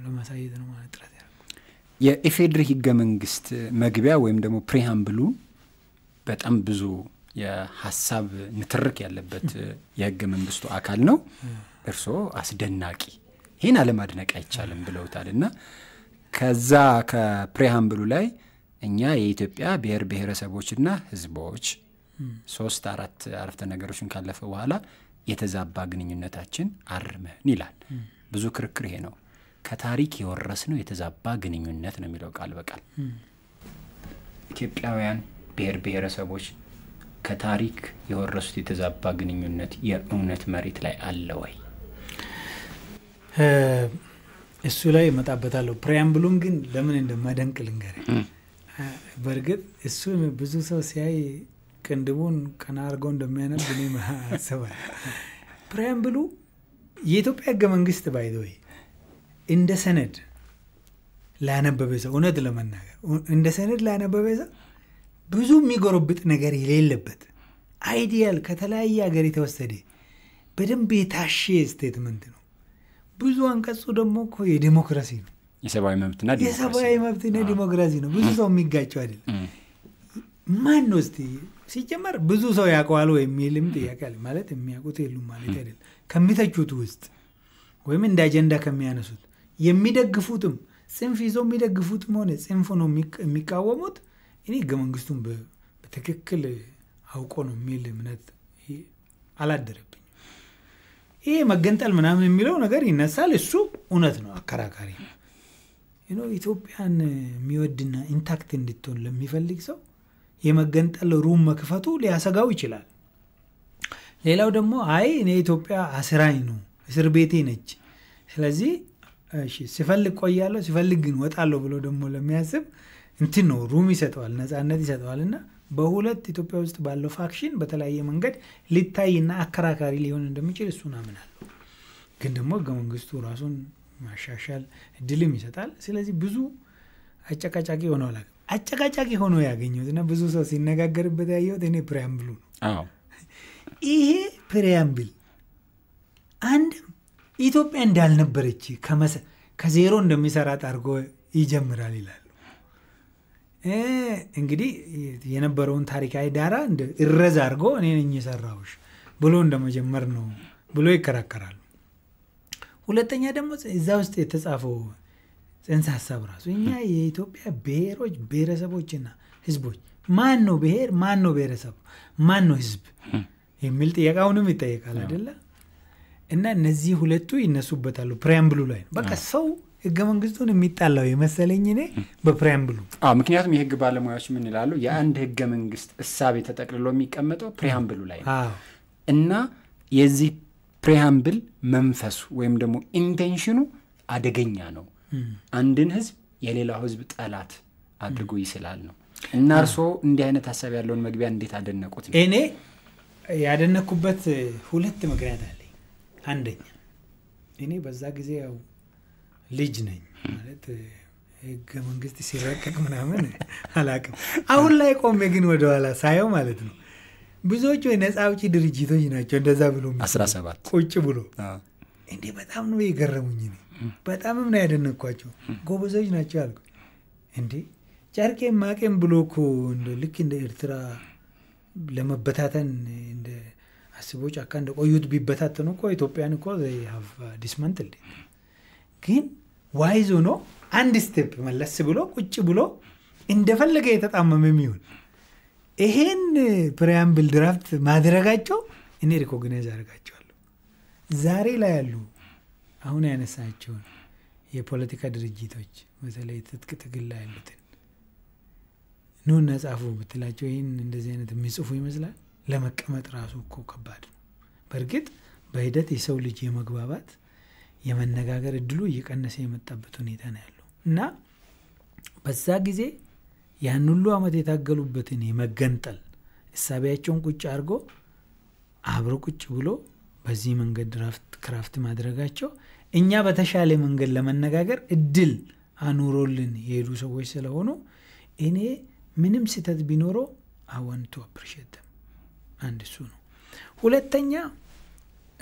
ለማሳየት ነው ማለት ጥረት የኢፌድሪ ህገ መንግስት መግቢያ ወይም ደግሞ ፕሪሃምብሉ በጣም ብዙ የሀሳብ ንትርክ ያለበት የህገ መንግስቱ አካል ነው። እርስዎ አስደናቂ ይህን አለማድነቅ አይቻልም ብለውታል እና ከዛ ከፕሪሃምብሉ ላይ እኛ የኢትዮጵያ ብሔር ብሔረሰቦችና ህዝቦች ሶስት አራት አረፍተ ነገሮችን ካለፈ በኋላ የተዛባ ግንኙነታችን አርመን ይላል። ብዙ ክርክር ይሄ ነው። ከታሪክ የወረስነው የተዛባ ግንኙነት ነው የሚለው ቃል በቃል ኢትዮጵያውያን ብሔር ብሔረሰቦች ከታሪክ የወረሱት የተዛባ ግንኙነት የእውነት መሬት ላይ አለ ወይ? እሱ ላይ እመጣበታለሁ። ፕሪያምብሉም ግን ለምን እንደማደንቅ ልንገር በእርግጥ እሱ ብዙ ሰው ሲያይ ቅንድቡን ቀና አድርገው እንደሚያነብ እኔ አስባለሁ። ፕሪያምብሉ የኢትዮጵያ ህገ መንግስት ወይ እንደ ሰነድ ላነበበ ሰው እውነት ለመናገር እንደ ሰነድ ላነበበ ሰው ብዙ የሚጎረብጥ ነገር የሌለበት አይዲያል ከተለያየ ሀገር የተወሰደ በደንብ የታሸ ስቴትመንት ነው። ብዙ አንቀጹ ደግሞ እኮ የዲሞክራሲ ነው። የሰብአዊ መብትና የሰብአዊ መብትና ዲሞክራሲ ነው። ብዙ ሰው የሚጋጨው አይደለም። ማን ነው እስቲ ሲጀመር ብዙ ሰው ያውቀዋል የሚልም ጥያቄ አለ። ማለት የሚያውቁት የሉም ማለት አይደለም። ከሚተቹት ውስጥ ወይም እንደ አጀንዳ ከሚያነሱት የሚደግፉትም ጽንፍ ይዞ የሚደግፉትም ሆነ ጽንፍ ነው የሚቃወሙት እኔ ህገ መንግስቱን በትክክል አውቆ ነው የሚል እምነት አላደረብኝም። ይሄ መገንጠል ምናምን የሚለው ነገር ይነሳል። እሱ እውነት ነው፣ አከራካሪ ነው። ኢትዮጵያን የሚወድና ኢንታክት እንድትሆን ለሚፈልግ ሰው የመገንጠል ሩም መክፈቱ ሊያሰጋው ይችላል። ሌላው ደግሞ አይ እኔ ኢትዮጵያ አስራኝ ነው፣ እስር ቤቴ ነች፣ ስለዚህ ሲፈልግ ቆያለሁ፣ ሲፈልግ ግን ወጣለሁ ብሎ ደግሞ ለሚያስብ እንትን ነው ሩም ይሰጠዋል፣ ነፃነት ይሰጠዋል እና በሁለት ኢትዮጵያ ውስጥ ባለው ፋክሽን በተለያየ መንገድ ሊታይና አከራካሪ ሊሆን እንደሚችል እሱን አምናለሁ። ግን ደግሞ ህገ መንግስቱ ራሱን ማሻሻል እድልም ይሰጣል። ስለዚህ ብዙ አጨቃጫቂ ሆነው ላ አጨቃጫቂ ሆኖ ያገኘሁት እና ብዙ ሰው ሲነጋገርበት ያየሁት እኔ ፕሪያምብሉ ነው። ይሄ ፕሪያምብል አንድም ኢትዮጵያ እንዳልነበረች ከዜሮ እንደሚሰራ ጣርጎ ይጀምራል ይላል። እንግዲህ የነበረውን ታሪካዊ ዳራ እረዝ አድርጎ እኔ ነኝ የሰራሁሽ ብሎ እንደመጀመር ነው ብሎ ይከራከራሉ። ሁለተኛ ደግሞ እዛ ውስጥ የተጻፈው ጽንሰ ሀሳብ ራሱ እኛ የኢትዮጵያ ብሔሮች ብሔረሰቦችና ህዝቦች ማን ነው ብሔር፣ ማን ነው ብሔረሰብ፣ ማን ነው ህዝብ የሚል ጥያቄ አሁንም ይጠየቃል አይደለ? እና እነዚህ ሁለቱ ይነሱበታሉ ፕሪያምብሉ ላይ በቃ ሰው ህገ መንግስቱን የሚጣላው የመሰለኝ እኔ በፕሪያምብሉ። ምክንያቱም የህግ ባለሙያዎች ምን ይላሉ፣ የአንድ ህገ መንግስት እሳቤ ተጠቅልሎ የሚቀመጠው ፕሪያምብሉ ላይ ነው እና የዚህ ፕሪያምብል መንፈሱ ወይም ደግሞ ኢንቴንሽኑ አደገኛ ነው። አንድን ህዝብ የሌላው ህዝብ ጠላት አድርጎ ይስላል ነው እና እርስዎ እንዲህ አይነት ሀሳብ ያለውን መግቢያ እንዴት አደነቁት? ነው እኔ ያደነኩበት ሁለት ምክንያት አለኝ። አንደኛ እኔ በዛ ጊዜ ያው ልጅ ነኝ ማለት ህገ መንግስት ሲረቀቅ ምናምን አላቅም። አሁን ላይ ቆሜ ግን ወደኋላ ሳየው ማለት ነው ብዙዎቹ የነፃ አውጪ ድርጅቶች ናቸው እንደዛ ብሎ ቁጭ ብሎ እንዴ በጣም ነው የገረሙኝ በጣምም ነው ያደነኳቸው ጎበዞች ናቸው አልኩ እንዴ ጨርቄም ማቄም ብሎ እኮ ልክ እንደ ኤርትራ ለመበታተን እንደ አስቦ ጫካ እንደ ቆዩት ቢበታተኑ እኮ ኢትዮጵያን እኮ ዲስመንትል ግን ዋይዝ ሆኖ አንድ ስቴፕ መለስ ብሎ ቁጭ ብሎ እንደፈለገ የተጣመመ የሚሆን ይሄን ፕሪያምብል ድራፍት ማድረጋቸው እኔ ሪኮግናይዝ አድርጋቸዋለሁ ዛሬ ላይ ያሉ አሁን ያነሳቸውን የፖለቲካ ድርጅቶች በተለይ ትጥቅ ትግል ላይ ያሉትን ኑ ነጻፉ ብትላቸው ይህን እንደዚህ አይነት የሚጽፉ ይመስላል ለመቀመጥ ራሱ እኮ ከባድ ነው በእርግጥ በሂደት የሰው ልጅ የመግባባት የመነጋገር እድሉ እየቀነሰ የመጣበት ሁኔታ ነው ያለው እና በዛ ጊዜ ያን ሁሉ አመት የታገሉበትን የመገንጠል እሳቢያቸውን ቁጭ አድርጎ አብሮ ቁጭ ብሎ በዚህ መንገድ ክራፍት ማድረጋቸው እኛ በተሻለ መንገድ ለመነጋገር እድል አኑሮልን የሄዱ ሰዎች ስለሆኑ እኔ ምንም ስህተት ቢኖረው አወንቱ አፕሪሼትም አንድ እሱ ነው። ሁለተኛ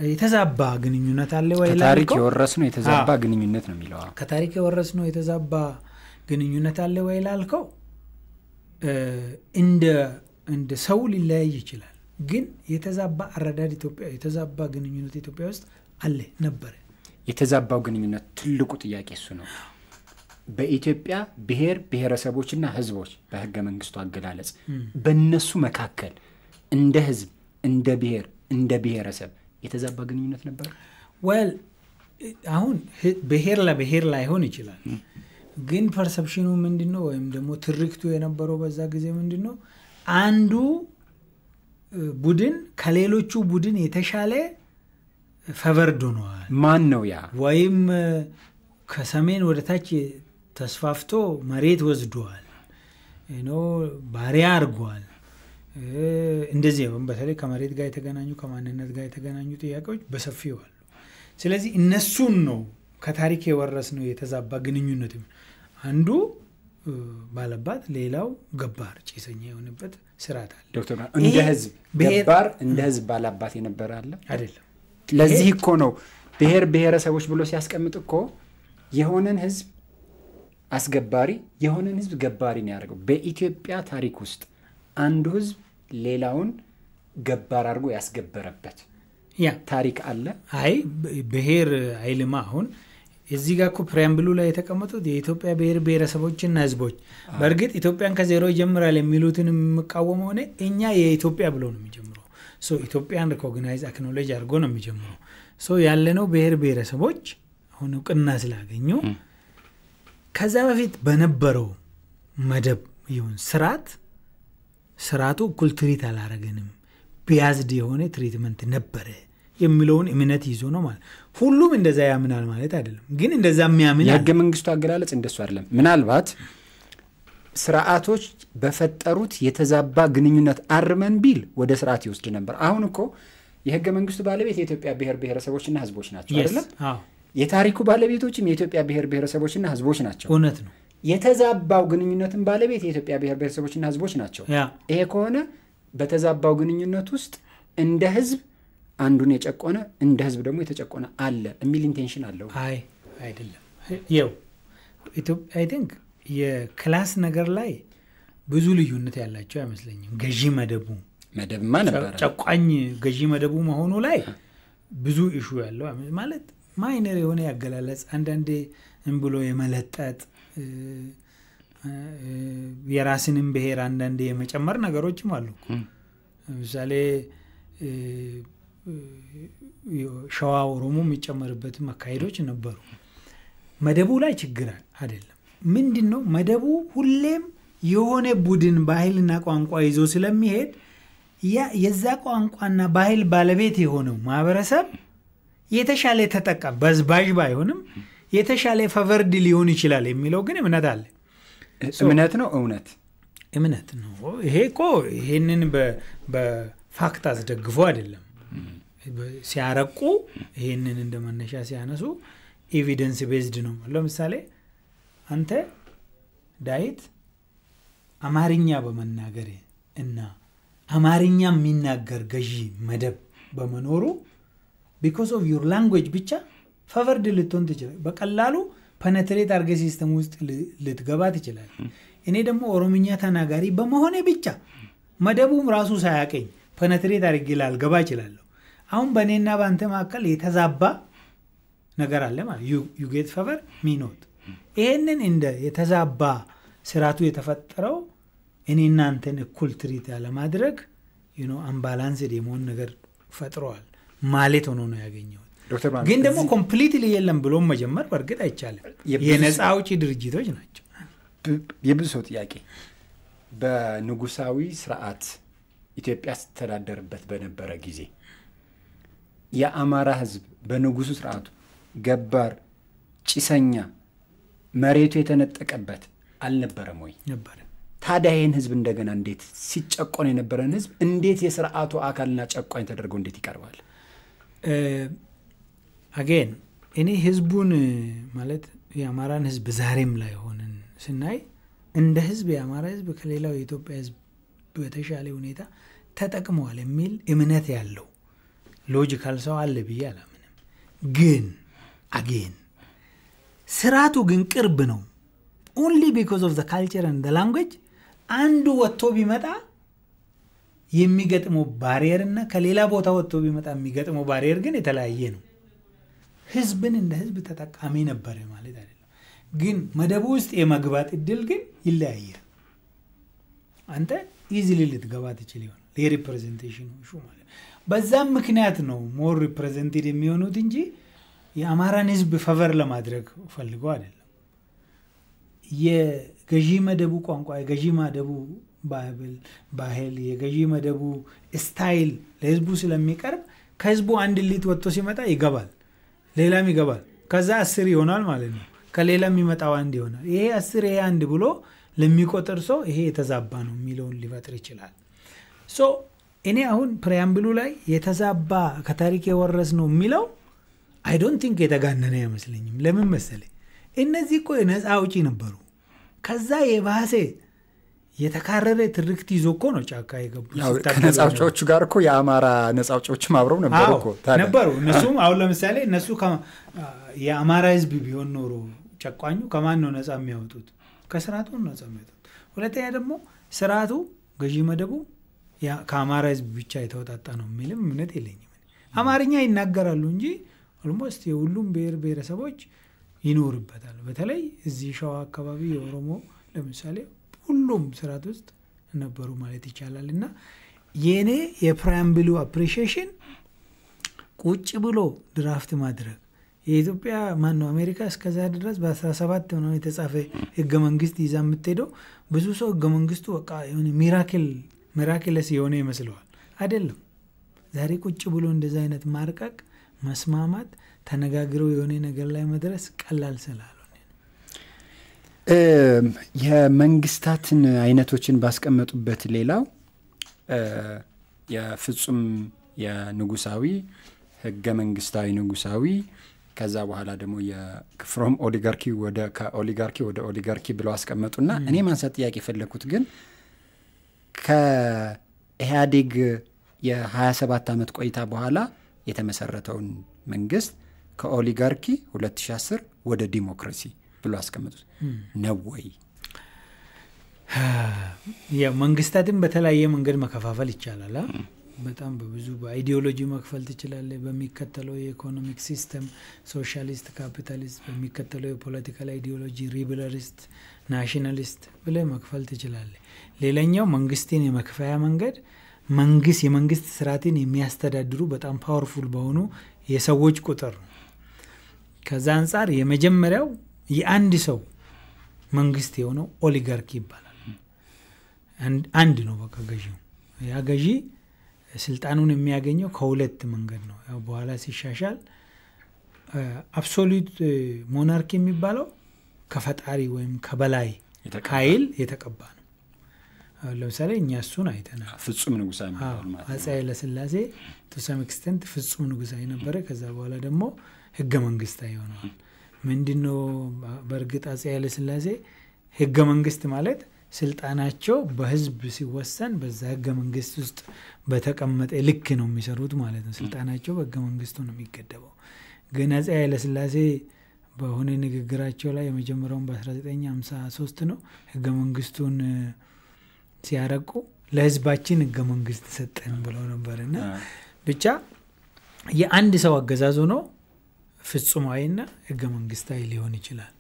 የተዛባ ግንኙነት አለ ወይ ከታሪክ የወረስ ነው የተዛባ ግንኙነት ነው የሚለው ከታሪክ የወረስ ነው የተዛባ ግንኙነት አለ ወይ ላልከው እንደ እንደ ሰው ሊለያይ ይችላል ግን የተዛባ አረዳድ ኢትዮጵያ የተዛባ ግንኙነት ኢትዮጵያ ውስጥ አለ ነበረ የተዛባው ግንኙነት ትልቁ ጥያቄ እሱ ነው በኢትዮጵያ ብሔር ና ህዝቦች በህገ መንግስቱ አገላለጽ በእነሱ መካከል እንደ ህዝብ እንደ ብሔር እንደ ብሔረሰብ የተዛባ ግንኙነት ነበር ወል አሁን ብሄር ለብሄር ላይሆን ይችላል ግን ፐርሰፕሽኑ ምንድነው ወይም ደግሞ ትርክቱ የነበረው በዛ ጊዜ ነው አንዱ ቡድን ከሌሎቹ ቡድን የተሻለ ፈቨርድ ሆነዋል ማን ነው ያ ወይም ከሰሜን ወደ ታች ተስፋፍቶ መሬት ወስደዋል ባሪያ አድርጓል እንደዚህ በተለይ ከመሬት ጋር የተገናኙ ከማንነት ጋር የተገናኙ ጥያቄዎች በሰፊው አሉ። ስለዚህ እነሱን ነው ከታሪክ የወረስ ነው የተዛባ ግንኙነት አንዱ ባለባት ሌላው ገባር ጭሰኛ የሆነበት ስርዓት አለ። ዶክተር እንደ ህዝብ ገባር እንደ ህዝብ ባለባት የነበረ አለ አይደለም። ለዚህ እኮ ነው ብሔር ብሔረሰቦች ብሎ ሲያስቀምጥ እኮ የሆነን ህዝብ አስገባሪ የሆነን ህዝብ ገባሪ ነው ያደርገው በኢትዮጵያ ታሪክ ውስጥ አንዱ ህዝብ ሌላውን ገባር አድርጎ ያስገበረበት ያ ታሪክ አለ። አይ ብሔር አይልማ አሁን እዚህ ጋር እኮ ፕሪያምብሉ ላይ የተቀመጡት የኢትዮጵያ ብሔር ብሔረሰቦችና ህዝቦች በእርግጥ ኢትዮጵያን ከዜሮ ይጀምራል የሚሉትን የሚቃወመው ሆነ እኛ የኢትዮጵያ ብሎ ነው የሚጀምረው። ኢትዮጵያን ሪኮግናይዝ አክኖሎጅ አድርጎ ነው የሚጀምረው። ያለነው ብሔር ብሔረሰቦች አሁን እውቅና ስላገኙ ከዛ በፊት በነበረው መደብ ይሁን ስርዓት ስርዓቱ እኩል ትሪት አላረገንም ቢያዝድ የሆነ ትሪትመንት ነበረ የሚለውን እምነት ይዞ ነው ማለት ሁሉም እንደዛ ያምናል ማለት አይደለም ግን እንደዛ የሚያምን የህገ መንግስቱ አገላለጽ እንደሱ አይደለም ምናልባት ስርዓቶች በፈጠሩት የተዛባ ግንኙነት አርመን ቢል ወደ ስርዓት ይወስድ ነበር አሁን እኮ የህገ መንግስቱ ባለቤት የኢትዮጵያ ብሔር ብሔረሰቦችና ህዝቦች ናቸው አይደለም የታሪኩ ባለቤቶችም የኢትዮጵያ ብሔር ብሔረሰቦችና ህዝቦች ናቸው እውነት ነው የተዛባው ግንኙነትን ባለቤት የኢትዮጵያ ብሔር ብሔረሰቦችና ህዝቦች ናቸው። ይሄ ከሆነ በተዛባው ግንኙነት ውስጥ እንደ ህዝብ አንዱን የጨቆነ እንደ ህዝብ ደግሞ የተጨቆነ አለ የሚል ኢንቴንሽን አለው። አይ አይደለም። ይኸው አይ ቲንክ የክላስ ነገር ላይ ብዙ ልዩነት ያላቸው አይመስለኝም። ገዢ መደቡ መደብማ ነበረ ጨቋኝ ገዢ መደቡ መሆኑ ላይ ብዙ ኢሹ ያለው ማለት ማይነር የሆነ ያገላለጽ አንዳንዴ ብሎ የመለጠጥ የራስንም ብሄር አንዳንድ የመጨመር ነገሮችም አሉ ለምሳሌ ሸዋ ኦሮሞ የሚጨመርበትም አካሄዶች ነበሩ መደቡ ላይ ችግር አይደለም ምንድን ነው መደቡ ሁሌም የሆነ ቡድን ባህልና ቋንቋ ይዞ ስለሚሄድ የዛ ቋንቋና ባህል ባለቤት የሆነው ማህበረሰብ የተሻለ ተጠቃሚ በዝባዥ ባይሆንም የተሻለ ፈቨርድ ሊሆን ይችላል የሚለው ግን እምነት አለ እምነት ነው እውነት እምነት ነው ይሄ እኮ ይሄንን በፋክት አስደግፎ አይደለም ሲያረቁ ይሄንን እንደ መነሻ ሲያነሱ ኤቪደንስ ቤዝድ ነው ለምሳሌ አንተ ዳይት አማርኛ በመናገር እና አማርኛ የሚናገር ገዢ መደብ በመኖሩ ቢኮዝ ኦፍ ዩር ላንጉጅ ብቻ ፈቨርድ ልትሆን ትችላል በቀላሉ ፐነትሬት አርገ ሲስተም ውስጥ ልትገባ ትችላል እኔ ደግሞ ኦሮምኛ ተናጋሪ በመሆኔ ብቻ መደቡም ራሱ ሳያቀኝ ፐነትሬት አርጌ ላልገባ ይችላለሁ አሁን በእኔና በአንተ መካከል የተዛባ ነገር አለ ማለት ዩጌት ፈቨር ሚኖት ይሄንን እንደ የተዛባ ስርዓቱ የተፈጠረው እኔ እናንተን እኩል ትሪት ያለማድረግ አምባላንስ የመሆን ነገር ፈጥረዋል ማሌት ሆኖ ነው ያገኘው ግን ደግሞ ኮምፕሊትሊ የለም ብሎ መጀመር በእርግጥ አይቻልም የነፃ አውጪ ድርጅቶች ናቸው የብዙ ሰው ጥያቄ በንጉሳዊ ስርዓት ኢትዮጵያ ስተዳደርበት በነበረ ጊዜ የአማራ ህዝብ በንጉሱ ስርዓቱ ገባር ጭሰኛ መሬቱ የተነጠቀበት አልነበረም ወይ ታዲያ ይህን ህዝብ እንደገና እንዴት ሲጨቆን የነበረን ህዝብ እንዴት የስርዓቱ አካልና ጨቋኝ ተደርጎ እንዴት ይቀርባል አጌን እኔ ህዝቡን ማለት የአማራን ህዝብ ዛሬም ላይ ሆንን ስናይ እንደ ህዝብ የአማራ ህዝብ ከሌላው የኢትዮጵያ ህዝብ በተሻለ ሁኔታ ተጠቅመዋል የሚል እምነት ያለው ሎጂካል ሰው አለ ብዬ አላምንም። ግን አጌን ስርዓቱ ግን ቅርብ ነው። ኦንሊ ቢኮዝ ኦፍ ዘ ካልቸር ን ላንጉጅ አንዱ ወጥቶ ቢመጣ የሚገጥመው ባሪየር እና ከሌላ ቦታ ወጥቶ ቢመጣ የሚገጥመው ባሪየር ግን የተለያየ ነው። ህዝብን እንደ ህዝብ ተጠቃሚ ነበረ ማለት አይደለም። ግን መደቡ ውስጥ የመግባት እድል ግን ይለያያል። አንተ ኢዚሊ ልትገባ ትችል ይሆናል። የሪፕሬዘንቴሽን ሹ ማለት በዛም ምክንያት ነው ሞር ሪፕሬዘንቴድ የሚሆኑት እንጂ የአማራን ህዝብ ፈቨር ለማድረግ ፈልገው አይደለም። የገዢ መደቡ ቋንቋ፣ የገዢ መደቡ ባህል፣ የገዢ መደቡ ስታይል ለህዝቡ ስለሚቀርብ ከህዝቡ አንድ ሊት ወጥቶ ሲመጣ ይገባል። ሌላም ይገባል። ከዛ አስር ይሆናል ማለት ነው። ከሌላ የሚመጣው አንድ ይሆናል። ይሄ አስር ይሄ አንድ ብሎ ለሚቆጥር ሰው ይሄ የተዛባ ነው የሚለውን ሊፈጥር ይችላል። ሶ እኔ አሁን ፕሪያምብሉ ላይ የተዛባ ከታሪክ የወረስ ነው የሚለው አይዶን ቲንክ የተጋነነ አይመስለኝም። ለምን መሰለ እነዚህ እኮ የነፃ አውጪ ነበሩ። ከዛ የባሴ የተካረረ ትርክት ይዞ እኮ ነው ጫካ የገቡ ከነጻ አውጪዎቹ ጋር እኮ የአማራ ነጻ አውጪዎችም አብረው ነበሩ እኮ ነበሩ እነሱም አሁን ለምሳሌ እነሱ የአማራ ህዝብ ቢሆን ኖሮ ጨቋኙ ከማን ነው ነጻ የሚያወጡት ከስርዓቱ ነጻ የሚያወጡት ሁለተኛ ደግሞ ስርዓቱ ገዢ መደቡ ከአማራ ህዝብ ብቻ የተወጣጣ ነው የሚልም እምነት የለኝም አማርኛ ይናገራሉ እንጂ ኦልሞስት የሁሉም ብሔር ብሔረሰቦች ይኖርበታል በተለይ እዚህ ሸዋ አካባቢ የኦሮሞ ለምሳሌ ሁሉም ስርዓት ውስጥ ነበሩ ማለት ይቻላል እና የእኔ የፕራምብሉ አፕሪሺሽን ቁጭ ብሎ ድራፍት ማድረግ የኢትዮጵያ ማነው አሜሪካ እስከዛ ድረስ በ17 ሆነ የተጻፈ ህገ መንግስት ይዛ የምትሄደው ብዙ ሰው ህገ መንግስቱ በቃ የሆነ ሚራክል ሚራክለስ የሆነ ይመስለዋል አይደለም ዛሬ ቁጭ ብሎ እንደዚ አይነት ማርቀቅ መስማማት ተነጋግረው የሆነ ነገር ላይ መድረስ ቀላል ስላለ የመንግስታትን አይነቶችን ባስቀመጡበት ሌላው የፍጹም የንጉሳዊ ህገ መንግስታዊ ንጉሳዊ ከዛ በኋላ ደግሞ የፍሮም ኦሊጋርኪ ወደ ከኦሊጋርኪ ወደ ኦሊጋርኪ ብለው አስቀመጡና እኔ ማንሳት ጥያቄ የፈለግኩት ግን ከኢህአዴግ የ27 ዓመት ቆይታ በኋላ የተመሰረተውን መንግስት ከኦሊጋርኪ 2010 ወደ ዲሞክራሲ ብሎ አስቀመጡት ነው ወይ መንግስታትን በተለያየ መንገድ መከፋፈል ይቻላል በጣም በብዙ በአይዲዮሎጂ መክፈል ትችላለ በሚከተለው የኢኮኖሚክ ሲስተም ሶሻሊስት ካፒታሊስት በሚከተለው የፖለቲካል አይዲዮሎጂ ሪብለሪስት ናሽናሊስት ብለ መክፈል ትችላለ ሌላኛው መንግስትን የመክፈያ መንገድ መንግስት የመንግስት ስርዓትን የሚያስተዳድሩ በጣም ፓወርፉል በሆኑ የሰዎች ቁጥር ነው ከዛ አንጻር የመጀመሪያው የአንድ ሰው መንግስት የሆነው ኦሊጋርኪ ይባላል። አንድ ነው በቃ ገዢው። ያ ገዢ ስልጣኑን የሚያገኘው ከሁለት መንገድ ነው። ያው በኋላ ሲሻሻል አብሶሉት ሞናርኪ የሚባለው ከፈጣሪ ወይም ከበላይ ኃይል የተቀባ ነው። ለምሳሌ እኛ እሱን አይተናል። ፍጹም ንጉሳዊ አፄ ኃይለስላሴ ቱሰም ፍጹም ንጉሳ ነበረ። ከዛ በኋላ ደግሞ ህገ መንግስታዊ ይሆነዋል ምንድን ነው በእርግጥ አጼ ኃይለ ስላሴ ህገ መንግስት ማለት ስልጣናቸው በህዝብ ሲወሰን በዛ ህገ መንግስት ውስጥ በተቀመጠ ልክ ነው የሚሰሩት ማለት ነው። ስልጣናቸው በህገ መንግስቱ ነው የሚገደበው። ግን አጼ ኃይለስላሴ በሆነ ንግግራቸው ላይ የመጀመሪያውን በ1953 ነው ህገ መንግስቱን ሲያረቁ ለህዝባችን ህገ መንግስት ሰጠን ብለው ነበር እና ብቻ የአንድ ሰው አገዛዙ ነው። ፍጹማዊና ህገ መንግስታዊ ሊሆን ይችላል።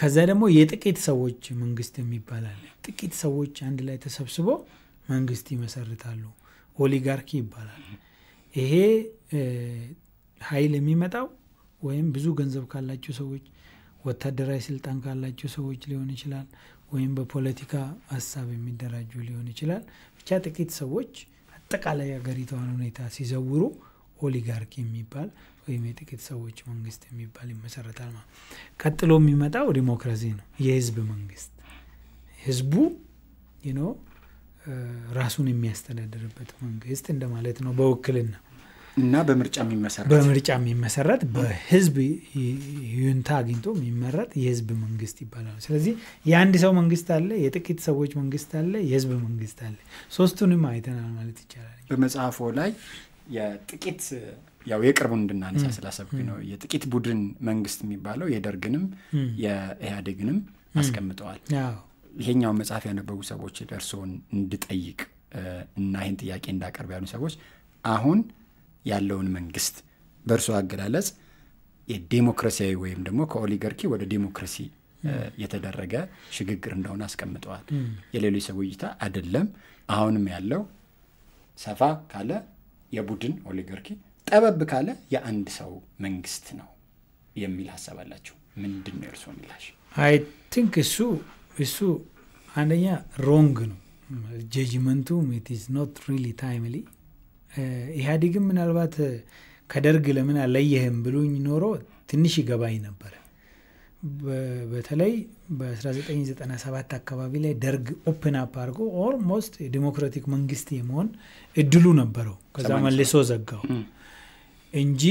ከዛ ደግሞ የጥቂት ሰዎች መንግስት የሚባላል ጥቂት ሰዎች አንድ ላይ ተሰብስቦ መንግስት ይመሰርታሉ። ኦሊጋርኪ ይባላል። ይሄ ኃይል የሚመጣው ወይም ብዙ ገንዘብ ካላቸው ሰዎች፣ ወታደራዊ ስልጣን ካላቸው ሰዎች ሊሆን ይችላል። ወይም በፖለቲካ ሀሳብ የሚደራጁ ሊሆን ይችላል። ብቻ ጥቂት ሰዎች አጠቃላይ ሀገሪቷን ሁኔታ ሲዘውሩ ኦሊጋርኪ የሚባል ወይም የጥቂት ሰዎች መንግስት የሚባል ይመሰረታል ማለት ቀጥሎ የሚመጣው ዲሞክራሲ ነው የህዝብ መንግስት ህዝቡ ይኖ ራሱን የሚያስተዳድርበት መንግስት እንደማለት ነው በውክልና እና በምርጫ የሚመሰረት በምርጫ የሚመሰረት በህዝብ ዩንታ አግኝቶ የሚመረጥ የህዝብ መንግስት ይባላል ስለዚህ የአንድ ሰው መንግስት አለ የጥቂት ሰዎች መንግስት አለ የህዝብ መንግስት አለ ሶስቱንም አይተናል ማለት ይቻላል በመጽሐፎ ላይ የጥቂት ያው የቅርቡ እንድናነሳ ስላሰብኩኝ ነው። የጥቂት ቡድን መንግስት የሚባለው የደርግንም የኢህአዴግንም አስቀምጠዋል። ይሄኛውን መጽሐፍ ያነበቡ ሰዎች እርስን እንድጠይቅ እና ይህን ጥያቄ እንዳቀርብ ያሉ ሰዎች አሁን ያለውን መንግስት በእርሶ አገላለጽ የዴሞክራሲያዊ ወይም ደግሞ ከኦሊጋርኪ ወደ ዴሞክራሲ የተደረገ ሽግግር እንደሆነ አስቀምጠዋል። የሌሎች ሰው እይታ አይደለም። አሁንም ያለው ሰፋ ካለ የቡድን ኦሊገርኪ ጠበብ ካለ የአንድ ሰው መንግስት ነው የሚል ሀሳብ አላቸው። ምንድን ነው የእርስዎ ምላሽ? አይ ቲንክ እሱ እሱ አንደኛ ሮንግ ነው ጀጅመንቱ ኢትዝ ኖት ሪሊ ታይምሊ። ኢህአዴግም ምናልባት ከደርግ ለምን አለየህም ብሉኝ ኖሮ ትንሽ ይገባኝ ነበረ። በተለይ በ1997 አካባቢ ላይ ደርግ ኦፕን አፕ አድርጎ ኦልሞስት ዲሞክራቲክ መንግስት የመሆን እድሉ ነበረው። ከዛ መልሶ ዘጋው። እንጂ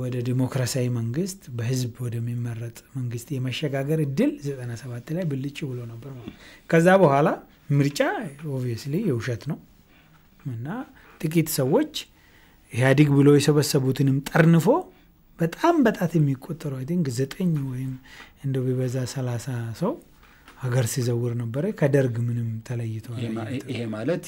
ወደ ዲሞክራሲያዊ መንግስት በህዝብ ወደሚመረጥ መንግስት የመሸጋገር እድል 97 ላይ ብልጭ ብሎ ነበር። ከዛ በኋላ ምርጫ ኦብቪየስሊ የውሸት ነው እና ጥቂት ሰዎች ኢህአዲግ ብሎ የሰበሰቡትንም ጠርንፎ በጣም በጣት የሚቆጠሩ አይ ቲንክ ዘጠኝ ወይም እንደ ቢበዛ ሰላሳ ሰው ሀገር ሲዘውር ነበረ። ከደርግ ምንም ተለይተዋል። ይሄ ማለት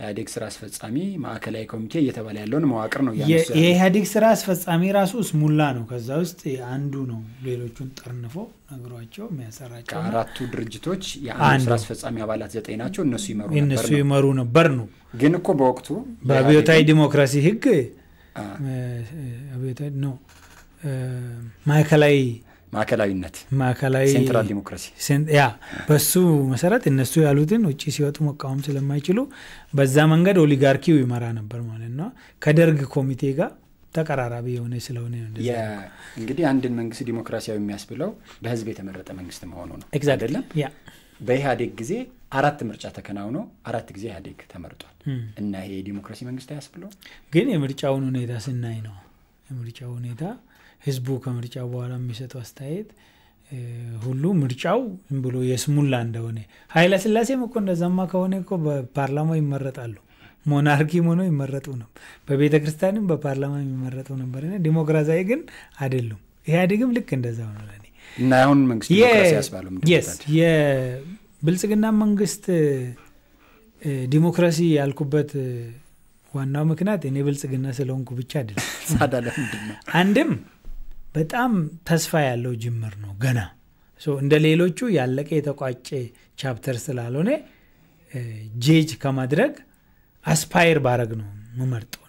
የኢህአዴግ ስራ አስፈጻሚ ማዕከላዊ ኮሚቴ እየተባለ ያለውን መዋቅር ነው የኢህአዴግ ስራ አስፈጻሚ ራሱ ስሙላ ነው ከዛ ውስጥ አንዱ ነው ሌሎቹን ጠርንፎ ነግሯቸው የሚያሰራቸው ከአራቱ ድርጅቶች የአንድ ስራ አስፈጻሚ አባላት ዘጠኝ ናቸው እነሱ ይመሩ እነሱ ይመሩ ነበር ነው ግን እኮ በወቅቱ በአብዮታዊ ዲሞክራሲ ህግ ነው ማዕከላዊ ማዕከላዊነት ማዕከላዊ ሴንትራል ዲሞክራሲ ያ በሱ መሰረት እነሱ ያሉትን ውጭ ሲወጡ መቃወም ስለማይችሉ በዛ መንገድ ኦሊጋርኪው ይመራ ነበር ማለት ነው ከደርግ ኮሚቴ ጋር ተቀራራቢ የሆነ ስለሆነ እንግዲህ አንድን መንግስት ዲሞክራሲያዊ የሚያስብለው በህዝብ የተመረጠ መንግስት መሆኑ ነው አይደለም በኢህአዴግ ጊዜ አራት ምርጫ ተከናውኖ አራት ጊዜ ኢህአዴግ ተመርጧል hmm. እና ይሄ የዲሞክራሲ መንግስት አያስብለው ግን የምርጫውን ሁኔታ ስናይ ነው የምርጫው ሁኔታ ህዝቡ ከምርጫው በኋላ የሚሰጡ አስተያየት ሁሉ ምርጫው ዝም ብሎ የስሙላ እንደሆነ ኃይለስላሴም እኮ እንደዛማ ከሆነ እኮ በፓርላማው ይመረጣሉ ሞናርኪም ሆኖ ይመረጡ ነው በቤተ ክርስቲያንም በፓርላማ የሚመረጡ ነበር ዲሞክራሲያዊ ግን አይደሉም ኢህአዴግም ልክ እንደዛ ሆነ እና አሁን መንግስት ዲሞክራሲ የብልጽግና መንግስት ዲሞክራሲ ያልኩበት ዋናው ምክንያት እኔ ብልጽግና ስለሆንኩ ብቻ አይደለም አንድም በጣም ተስፋ ያለው ጅምር ነው ገና እንደ ሌሎቹ ያለቀ የተቋጨ ቻፕተር ስላልሆነ ጄጅ ከማድረግ አስፓየር ባረግ ነው ምመርጠው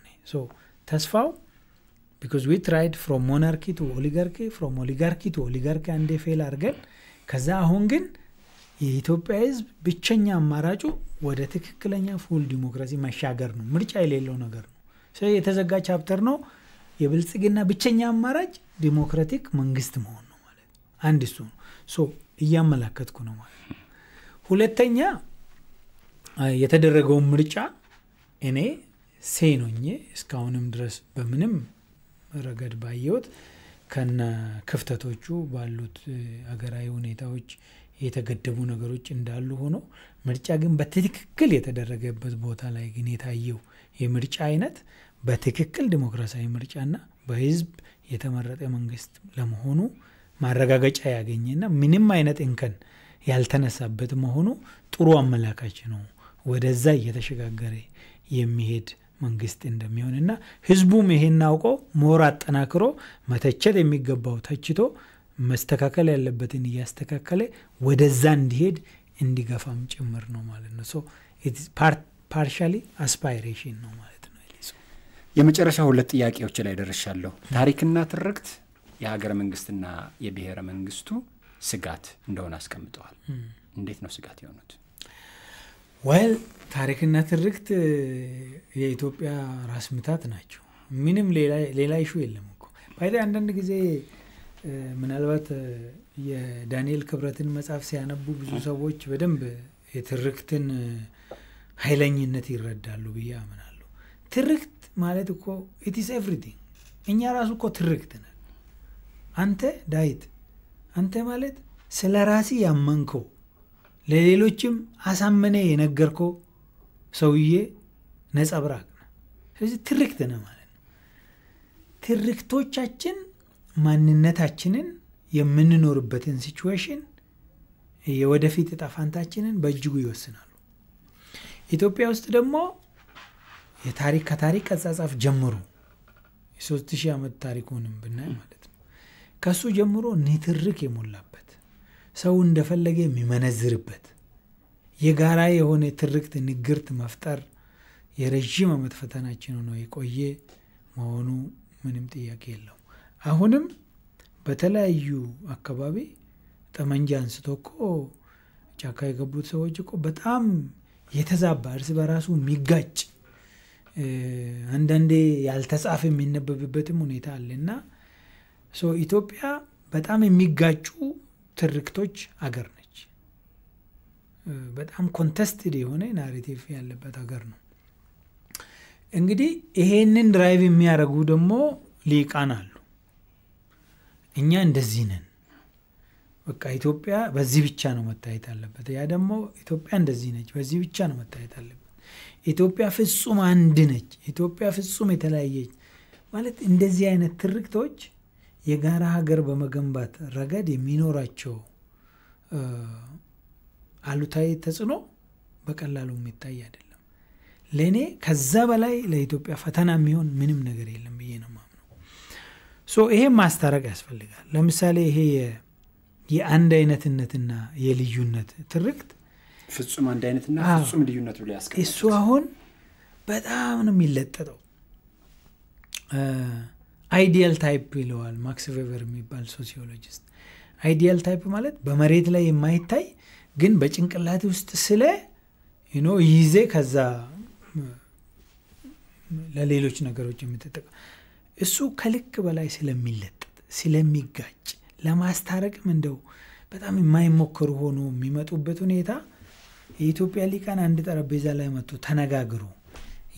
ተስፋው ቢካ ዊ ትራይድ ፍሮም ሞናርኪ ቱ ኦሊጋርኪ ፍሮም ኦሊጋርኪ ቱ ኦሊጋርኪ አንዴ ፌል አድርገን ከዛ አሁን ግን የኢትዮጵያ ህዝብ ብቸኛ አማራጩ ወደ ትክክለኛ ፉል ዲሞክራሲ መሻገር ነው ምርጫ የሌለው ነገር ነው የተዘጋ ቻፕተር ነው የብልጽግና ብቸኛ አማራጭ ዲሞክራቲክ መንግስት መሆን ነው ማለት ነው። አንድ እሱ ነው ሶ እያመላከትኩ ነው ማለት ነው። ሁለተኛ የተደረገውን ምርጫ እኔ ሴኖኜ እስካሁንም ድረስ በምንም ረገድ ባየውት ከነ ክፍተቶቹ ባሉት አገራዊ ሁኔታዎች የተገደቡ ነገሮች እንዳሉ ሆኖ ምርጫ ግን በትክክል የተደረገበት ቦታ ላይ ግን የታየው የምርጫ አይነት በትክክል ዲሞክራሲያዊ ምርጫና በህዝብ የተመረጠ መንግስት ለመሆኑ ማረጋገጫ ያገኘና ምንም አይነት እንከን ያልተነሳበት መሆኑ ጥሩ አመላካች ነው። ወደዛ እየተሸጋገረ የሚሄድ መንግስት እንደሚሆንና ህዝቡም ይሄን አውቆ ሞር አጠናክሮ መተቸት የሚገባው ተችቶ መስተካከል ያለበትን እያስተካከለ ወደዛ እንዲሄድ እንዲገፋም ጭምር ነው ማለት ነው። ፓርሻሊ አስፓይሬሽን ነው ማለት ነው። የመጨረሻ ሁለት ጥያቄዎች ላይ ደርሻለሁ። ታሪክና ትርክት የሀገረ መንግስትና የብሔረ መንግስቱ ስጋት እንደሆነ አስቀምጠዋል። እንዴት ነው ስጋት የሆኑት? ወል ታሪክና ትርክት የኢትዮጵያ ራስ ምታት ናቸው። ምንም ሌላ ይሹ የለም እኮ ባይታ አንዳንድ ጊዜ ምናልባት የዳንኤል ክብረትን መጽሐፍ ሲያነቡ ብዙ ሰዎች በደንብ የትርክትን ኃይለኝነት ይረዳሉ ብዬ አምናለሁ። ትርክት ማለት እኮ ኢትስ ኤቭሪቲንግ። እኛ ራሱ እኮ ትርክት ነን። አንተ ዳዊት፣ አንተ ማለት ስለ ራሲ ያመንከው ለሌሎችም አሳመነ የነገርከው ሰውዬ ነጸብራቅ ነው። ስለዚህ ትርክት ነህ ማለት ነው። ትርክቶቻችን ማንነታችንን፣ የምንኖርበትን ሲችዌሽን የወደፊት እጣ በእጅጉ ይወስናሉ። ኢትዮጵያ ውስጥ ደግሞ የታሪክ ከታሪክ አጻጻፍ ጀምሮ የሶስት ሺህ ዓመት ታሪኩንም ብናይ ማለት ነው ከእሱ ጀምሮ ንትርክ የሞላበት ሰው እንደፈለገ የሚመነዝርበት የጋራ የሆነ ትርክት ንግርት መፍጠር የረዥም ዓመት ፈተናችን ሆኖ የቆየ መሆኑ ምንም ጥያቄ የለው አሁንም በተለያዩ አካባቢ ጠመንጃ አንስቶ እኮ ጫካ የገቡት ሰዎች እኮ በጣም የተዛባ እርስ በራሱ የሚጋጭ አንዳንዴ ያልተጻፈ የሚነበብበትም ሁኔታ አለ እና ኢትዮጵያ በጣም የሚጋጩ ትርክቶች አገር ነች። በጣም ኮንተስትድ የሆነ ናሬቲቭ ያለበት ሀገር ነው። እንግዲህ ይሄንን ድራይቭ የሚያደርጉ ደግሞ ሊቃን አሉ። እኛ እንደዚህ ነን፣ በቃ ኢትዮጵያ በዚህ ብቻ ነው መታየት አለበት። ያ ደግሞ ኢትዮጵያ እንደዚህ ነች፣ በዚህ ብቻ ነው መታየት አለበት ኢትዮጵያ ፍጹም አንድ ነች፣ ኢትዮጵያ ፍጹም የተለያየች ማለት እንደዚህ አይነት ትርክቶች የጋራ ሀገር በመገንባት ረገድ የሚኖራቸው አሉታዊ ተጽዕኖ በቀላሉ የሚታይ አይደለም። ለእኔ ከዛ በላይ ለኢትዮጵያ ፈተና የሚሆን ምንም ነገር የለም ብዬ ነው ማምነው። ሶ ይሄ ማስታረቅ ያስፈልጋል። ለምሳሌ ይሄ የአንድ አይነትነትና የልዩነት ትርክት ፍጹም አንድ አይነትና ፍጹም ልዩነት ብሎ ያስቀ እሱ አሁን በጣም ነው የሚለጠጠው አይዲያል ታይፕ ይለዋል ማክስ ቬቨር የሚባል ሶሲዮሎጂስት አይዲያል ታይፕ ማለት በመሬት ላይ የማይታይ ግን በጭንቅላት ውስጥ ስለ ኖ ይዜ ከዛ ለሌሎች ነገሮች የምትጠቀ እሱ ከልክ በላይ ስለሚለጠጥ ስለሚጋጭ ለማስታረቅም እንደው በጣም የማይሞክሩ ሆኖ የሚመጡበት ሁኔታ የኢትዮጵያ ሊቃን አንድ ጠረጴዛ ላይ መጥቶ ተነጋግሮ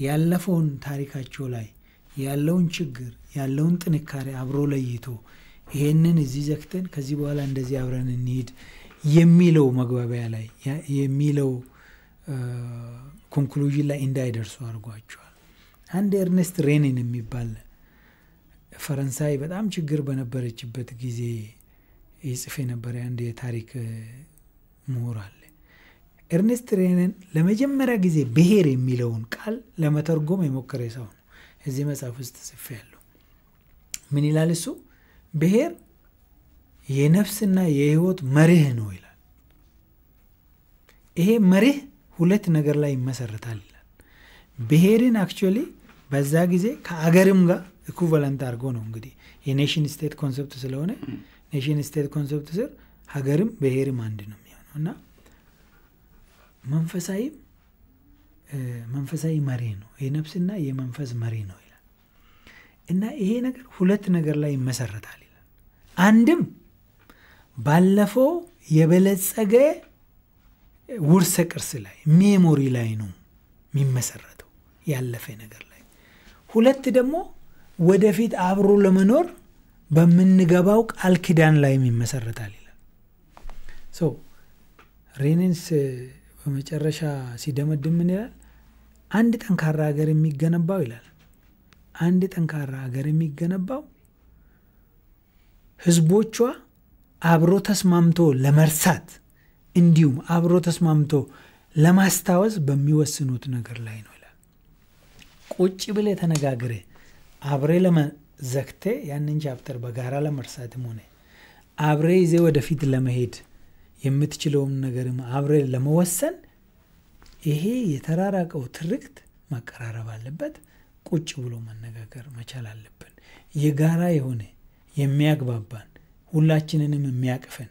ያለፈውን ታሪካቸው ላይ ያለውን ችግር ያለውን ጥንካሬ አብሮ ለይቶ ይሄንን እዚህ ዘግተን ከዚህ በኋላ እንደዚህ አብረን እንሂድ የሚለው መግባቢያ ላይ የሚለው ኮንክሉዥን ላይ እንዳይደርሱ አድርጓቸዋል። አንድ ኤርኔስት ሬኒን የሚባል ፈረንሳይ በጣም ችግር በነበረችበት ጊዜ ይጽፍ የነበረ አንድ የታሪክ ምሁራል። ኤርኔስት ሬነን ለመጀመሪያ ጊዜ ብሔር የሚለውን ቃል ለመተርጎም የሞከረ ሰው ነው። እዚህ መጽሐፍ ውስጥ ጽፌ ያለው ምን ይላል እሱ? ብሔር የነፍስና የህይወት መርህ ነው ይላል። ይሄ መርህ ሁለት ነገር ላይ ይመሰረታል ይላል። ብሔርን አክቹዋሊ በዛ ጊዜ ከአገርም ጋር ኢኩቫለንት አድርጎ ነው እንግዲህ የኔሽን ስቴት ኮንሰፕት ስለሆነ ኔሽን ስቴት ኮንሰፕት ስር ሀገርም ብሔርም አንድ ነው የሚሆነው እና መንፈሳዊም መንፈሳዊ መሪ ነው፣ የነፍስና የመንፈስ መሪ ነው ይላል እና ይሄ ነገር ሁለት ነገር ላይ ይመሰረታል ይላል። አንድም ባለፈው የበለጸገ ውርሰ ቅርስ ላይ ሜሞሪ ላይ ነው የሚመሰረተው ያለፈ ነገር ላይ። ሁለት ደግሞ ወደፊት አብሮ ለመኖር በምንገባው ቃል ኪዳን ላይ ይመሰረታል ይላል ሬኔንስ በመጨረሻ ሲደመድም ምን ይላል? አንድ ጠንካራ ሀገር የሚገነባው ይላል አንድ ጠንካራ ሀገር የሚገነባው ህዝቦቿ አብሮ ተስማምቶ ለመርሳት እንዲሁም አብሮ ተስማምቶ ለማስታወስ በሚወስኑት ነገር ላይ ነው ይላል። ቁጭ ብለ ተነጋግረ አብሬ ለመዘክተ ያንን ቻፕተር በጋራ ለመርሳትም ሆነ አብሬ ይዜ ወደፊት ለመሄድ የምትችለውን ነገርም አብረ ለመወሰን ይሄ የተራራቀው ትርክት መቀራረብ አለበት። ቁጭ ብሎ መነጋገር መቻል አለብን። የጋራ የሆነ የሚያግባባን ሁላችንንም የሚያቅፈን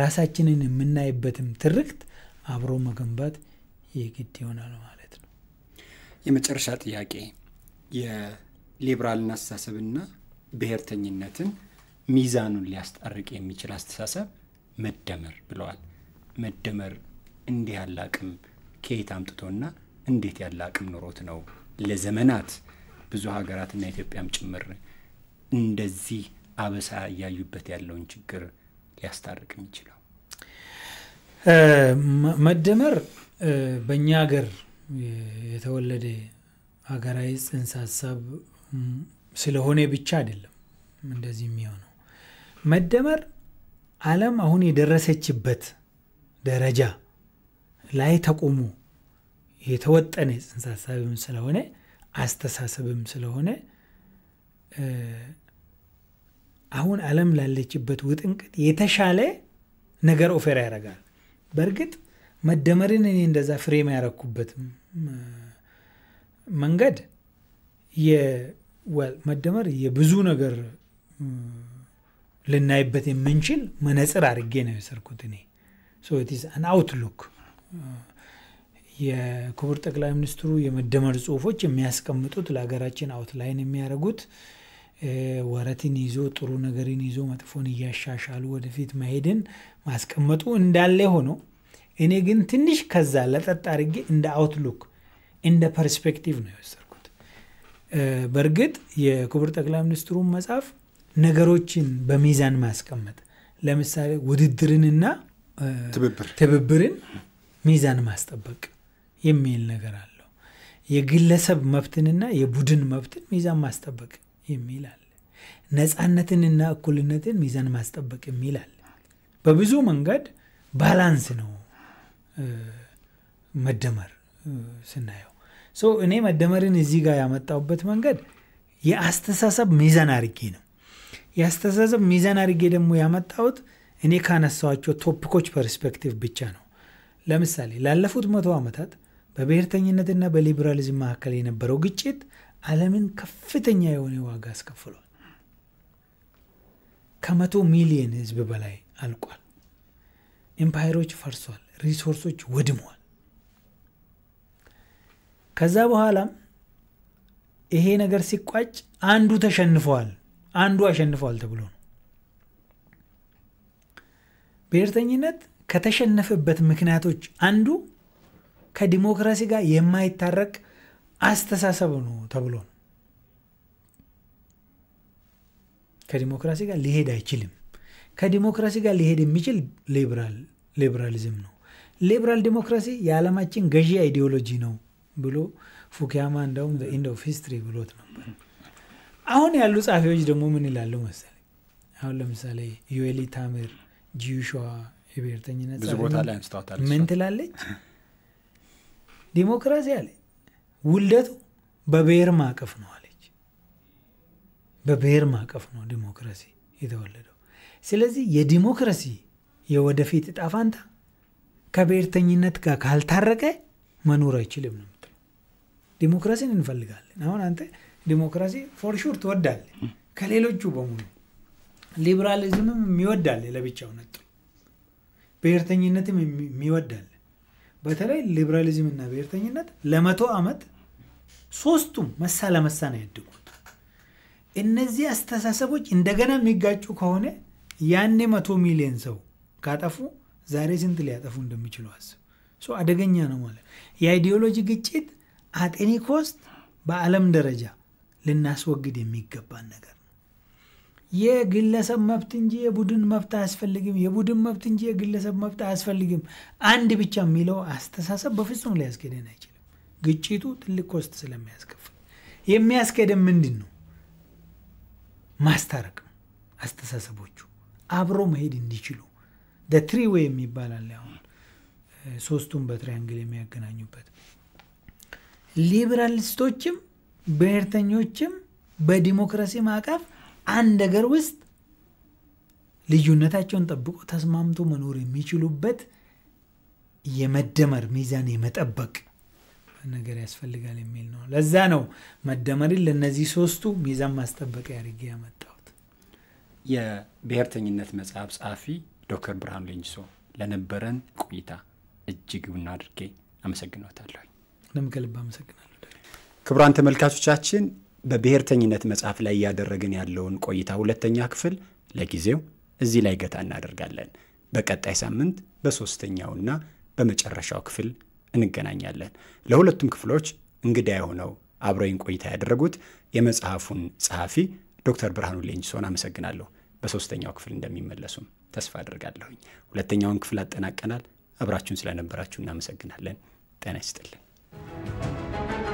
ራሳችንን የምናይበትም ትርክት አብሮ መገንባት የግድ ይሆናል ማለት ነው። የመጨረሻ ጥያቄ የሊብራልን አስተሳሰብና ብሔርተኝነትን ሚዛኑን ሊያስጠርቅ የሚችል አስተሳሰብ መደመር ብለዋል። መደመር እንዲህ ያለ አቅም ከየት አምጥቶና እንዴት ያለ አቅም ኑሮት ነው ለዘመናት ብዙ ሀገራትና ኢትዮጵያም ጭምር እንደዚህ አበሳ እያዩበት ያለውን ችግር ሊያስታርቅ የሚችለው? መደመር በእኛ ሀገር የተወለደ ሀገራዊ ጽንሰ ሀሳብ ስለሆነ ብቻ አይደለም እንደዚህ የሚሆነው መደመር ዓለም አሁን የደረሰችበት ደረጃ ላይ ተቆሞ የተወጠነ ጽንሰ ሀሳብም ስለሆነ አስተሳሰብም ስለሆነ አሁን ዓለም ላለችበት ውጥንቅጥ የተሻለ ነገር ኦፌራ ያደርጋል። በእርግጥ መደመርን እኔ እንደዛ ፍሬም ያረኩበት መንገድ መደመር የብዙ ነገር ልናይበት የምንችል መነጽር አድርጌ ነው የሰርኩት እኔ ሶቲስ አን አውትሉክ የክቡር ጠቅላይ ሚኒስትሩ የመደመር ጽሁፎች የሚያስቀምጡት ለሀገራችን አውትላይን የሚያደርጉት ወረትን ይዞ ጥሩ ነገርን ይዞ መጥፎን እያሻሻሉ ወደፊት መሄድን ማስቀመጡ እንዳለ ሆኖ እኔ ግን ትንሽ ከዛ ለጠጥ አድርጌ እንደ አውትሉክ እንደ ፐርስፔክቲቭ ነው የወሰድኩት። በእርግጥ የክቡር ጠቅላይ ሚኒስትሩን መጽሐፍ ነገሮችን በሚዛን ማስቀመጥ ለምሳሌ ውድድርንና ትብብርን ሚዛን ማስጠበቅ የሚል ነገር አለው። የግለሰብ መብትንና የቡድን መብትን ሚዛን ማስጠበቅ የሚል አለ። ነፃነትንና እኩልነትን ሚዛን ማስጠበቅ የሚል አለ። በብዙ መንገድ ባላንስ ነው መደመር ስናየው። እኔ መደመርን እዚህ ጋር ያመጣሁበት መንገድ የአስተሳሰብ ሚዛን አድርጌ ነው። ያስተሳሰብ ሚዛን አድርጌ ደግሞ ያመጣሁት እኔ ካነሳዋቸው ቶፒኮች ፐርስፔክቲቭ ብቻ ነው። ለምሳሌ ላለፉት መቶ ዓመታት በብሔርተኝነትና በሊበራሊዝም መካከል የነበረው ግጭት ዓለምን ከፍተኛ የሆነ ዋጋ አስከፍሏል። ከመቶ ሚሊየን ህዝብ በላይ አልቋል። ኤምፓየሮች ፈርሷል። ሪሶርሶች ወድመዋል። ከዛ በኋላም ይሄ ነገር ሲቋጭ አንዱ ተሸንፈዋል አንዱ አሸንፏል ተብሎ ነው። ብሔርተኝነት ከተሸነፈበት ምክንያቶች አንዱ ከዲሞክራሲ ጋር የማይታረቅ አስተሳሰብ ነው ተብሎ ነው። ከዲሞክራሲ ጋር ሊሄድ አይችልም። ከዲሞክራሲ ጋር ሊሄድ የሚችል ሊብራሊዝም ነው። ሊብራል ዲሞክራሲ የዓለማችን ገዢ አይዲዮሎጂ ነው ብሎ ፉኪያማ እንደውም ኢንድ ኦፍ ሂስትሪ ብሎት ነበር። አሁን ያሉ ጸሐፊዎች ደግሞ ምን ይላሉ መሰለኝ አሁን ለምሳሌ ዩኤሊ ታምር ጂዩሸዋ የብሔርተኝነት ምን ትላለች ዲሞክራሲ አለ ውልደቱ በብሔር ማቀፍ ነው አለች በብሔር ማቀፍ ነው ዲሞክራሲ የተወለደው ስለዚህ የዲሞክራሲ የወደፊት እጣ ፋንታ ከብሔርተኝነት ጋር ካልታረቀ መኖር አይችልም ነው ዲሞክራሲን እንፈልጋለን አሁን አንተ ዲሞክራሲ ፎርሹር ትወዳለ ከሌሎቹ በሙሉ ሊብራሊዝምም የሚወዳለ ለብቻው ነጥ ብሔርተኝነትም የሚወዳለ በተለይ ሊብራሊዝም ብሔርተኝነት ለመቶ ዓመት ሶስቱም መሳ ለመሳ ነው ያድጉት እነዚህ አስተሳሰቦች እንደገና የሚጋጩ ከሆነ ያኔ መቶ ሚሊዮን ሰው ካጠፉ ዛሬ ስንት ሊያጠፉ እንደሚችሉ አስብ አደገኛ ነው ማለት የአይዲዮሎጂ ግጭት አጤኒ ኮስት በአለም ደረጃ ልናስወግድ የሚገባን ነገር ነው። የግለሰብ መብት እንጂ የቡድን መብት አያስፈልግም፣ የቡድን መብት እንጂ የግለሰብ መብት አያስፈልግም፣ አንድ ብቻ የሚለው አስተሳሰብ በፍጹም ሊያስገደን አይችልም። ግጭቱ ትልቅ ኮስት ስለሚያስከፍል የሚያስኬደን ምንድን ነው? ማስታረቅ ነው። አስተሳሰቦቹ አብሮ መሄድ እንዲችሉ ትሪ ወይ የሚባላል ሁን ሶስቱን በትሪያንግል የሚያገናኙበት ሊበራሊስቶችም ብሔርተኞችም በዲሞክራሲ ማዕቀፍ አንድ ሀገር ውስጥ ልዩነታቸውን ጠብቆ ተስማምቶ መኖር የሚችሉበት የመደመር ሚዛን የመጠበቅ ነገር ያስፈልጋል የሚል ነው። ለዛ ነው መደመሪን ለእነዚህ ሶስቱ ሚዛን ማስጠበቂ አድርጌ ያመጣሁት። የብሔርተኝነት መጽሐፍ ጸሐፊ ዶክተር ብርሃኑ ሌንጅሶ ለነበረን ቆይታ እጅግ ብና አድርጌ አመሰግኖታለሁ። እኔም አመሰግናለሁ። ክቡራን ተመልካቾቻችን በብሔርተኝነት መጽሐፍ ላይ እያደረግን ያለውን ቆይታ ሁለተኛ ክፍል ለጊዜው እዚህ ላይ ገታ እናደርጋለን። በቀጣይ ሳምንት በሦስተኛውና በመጨረሻው ክፍል እንገናኛለን። ለሁለቱም ክፍሎች እንግዳ የሆነው አብረኝ ቆይታ ያደረጉት የመጽሐፉን ጸሐፊ ዶክተር ብርሃኑ ሌንጅሶን አመሰግናለሁ። በሦስተኛው ክፍል እንደሚመለሱም ተስፋ አድርጋለሁኝ። ሁለተኛውን ክፍል አጠናቀናል። አብራችሁን ስለነበራችሁ እናመሰግናለን። ጤና ይስጥልን።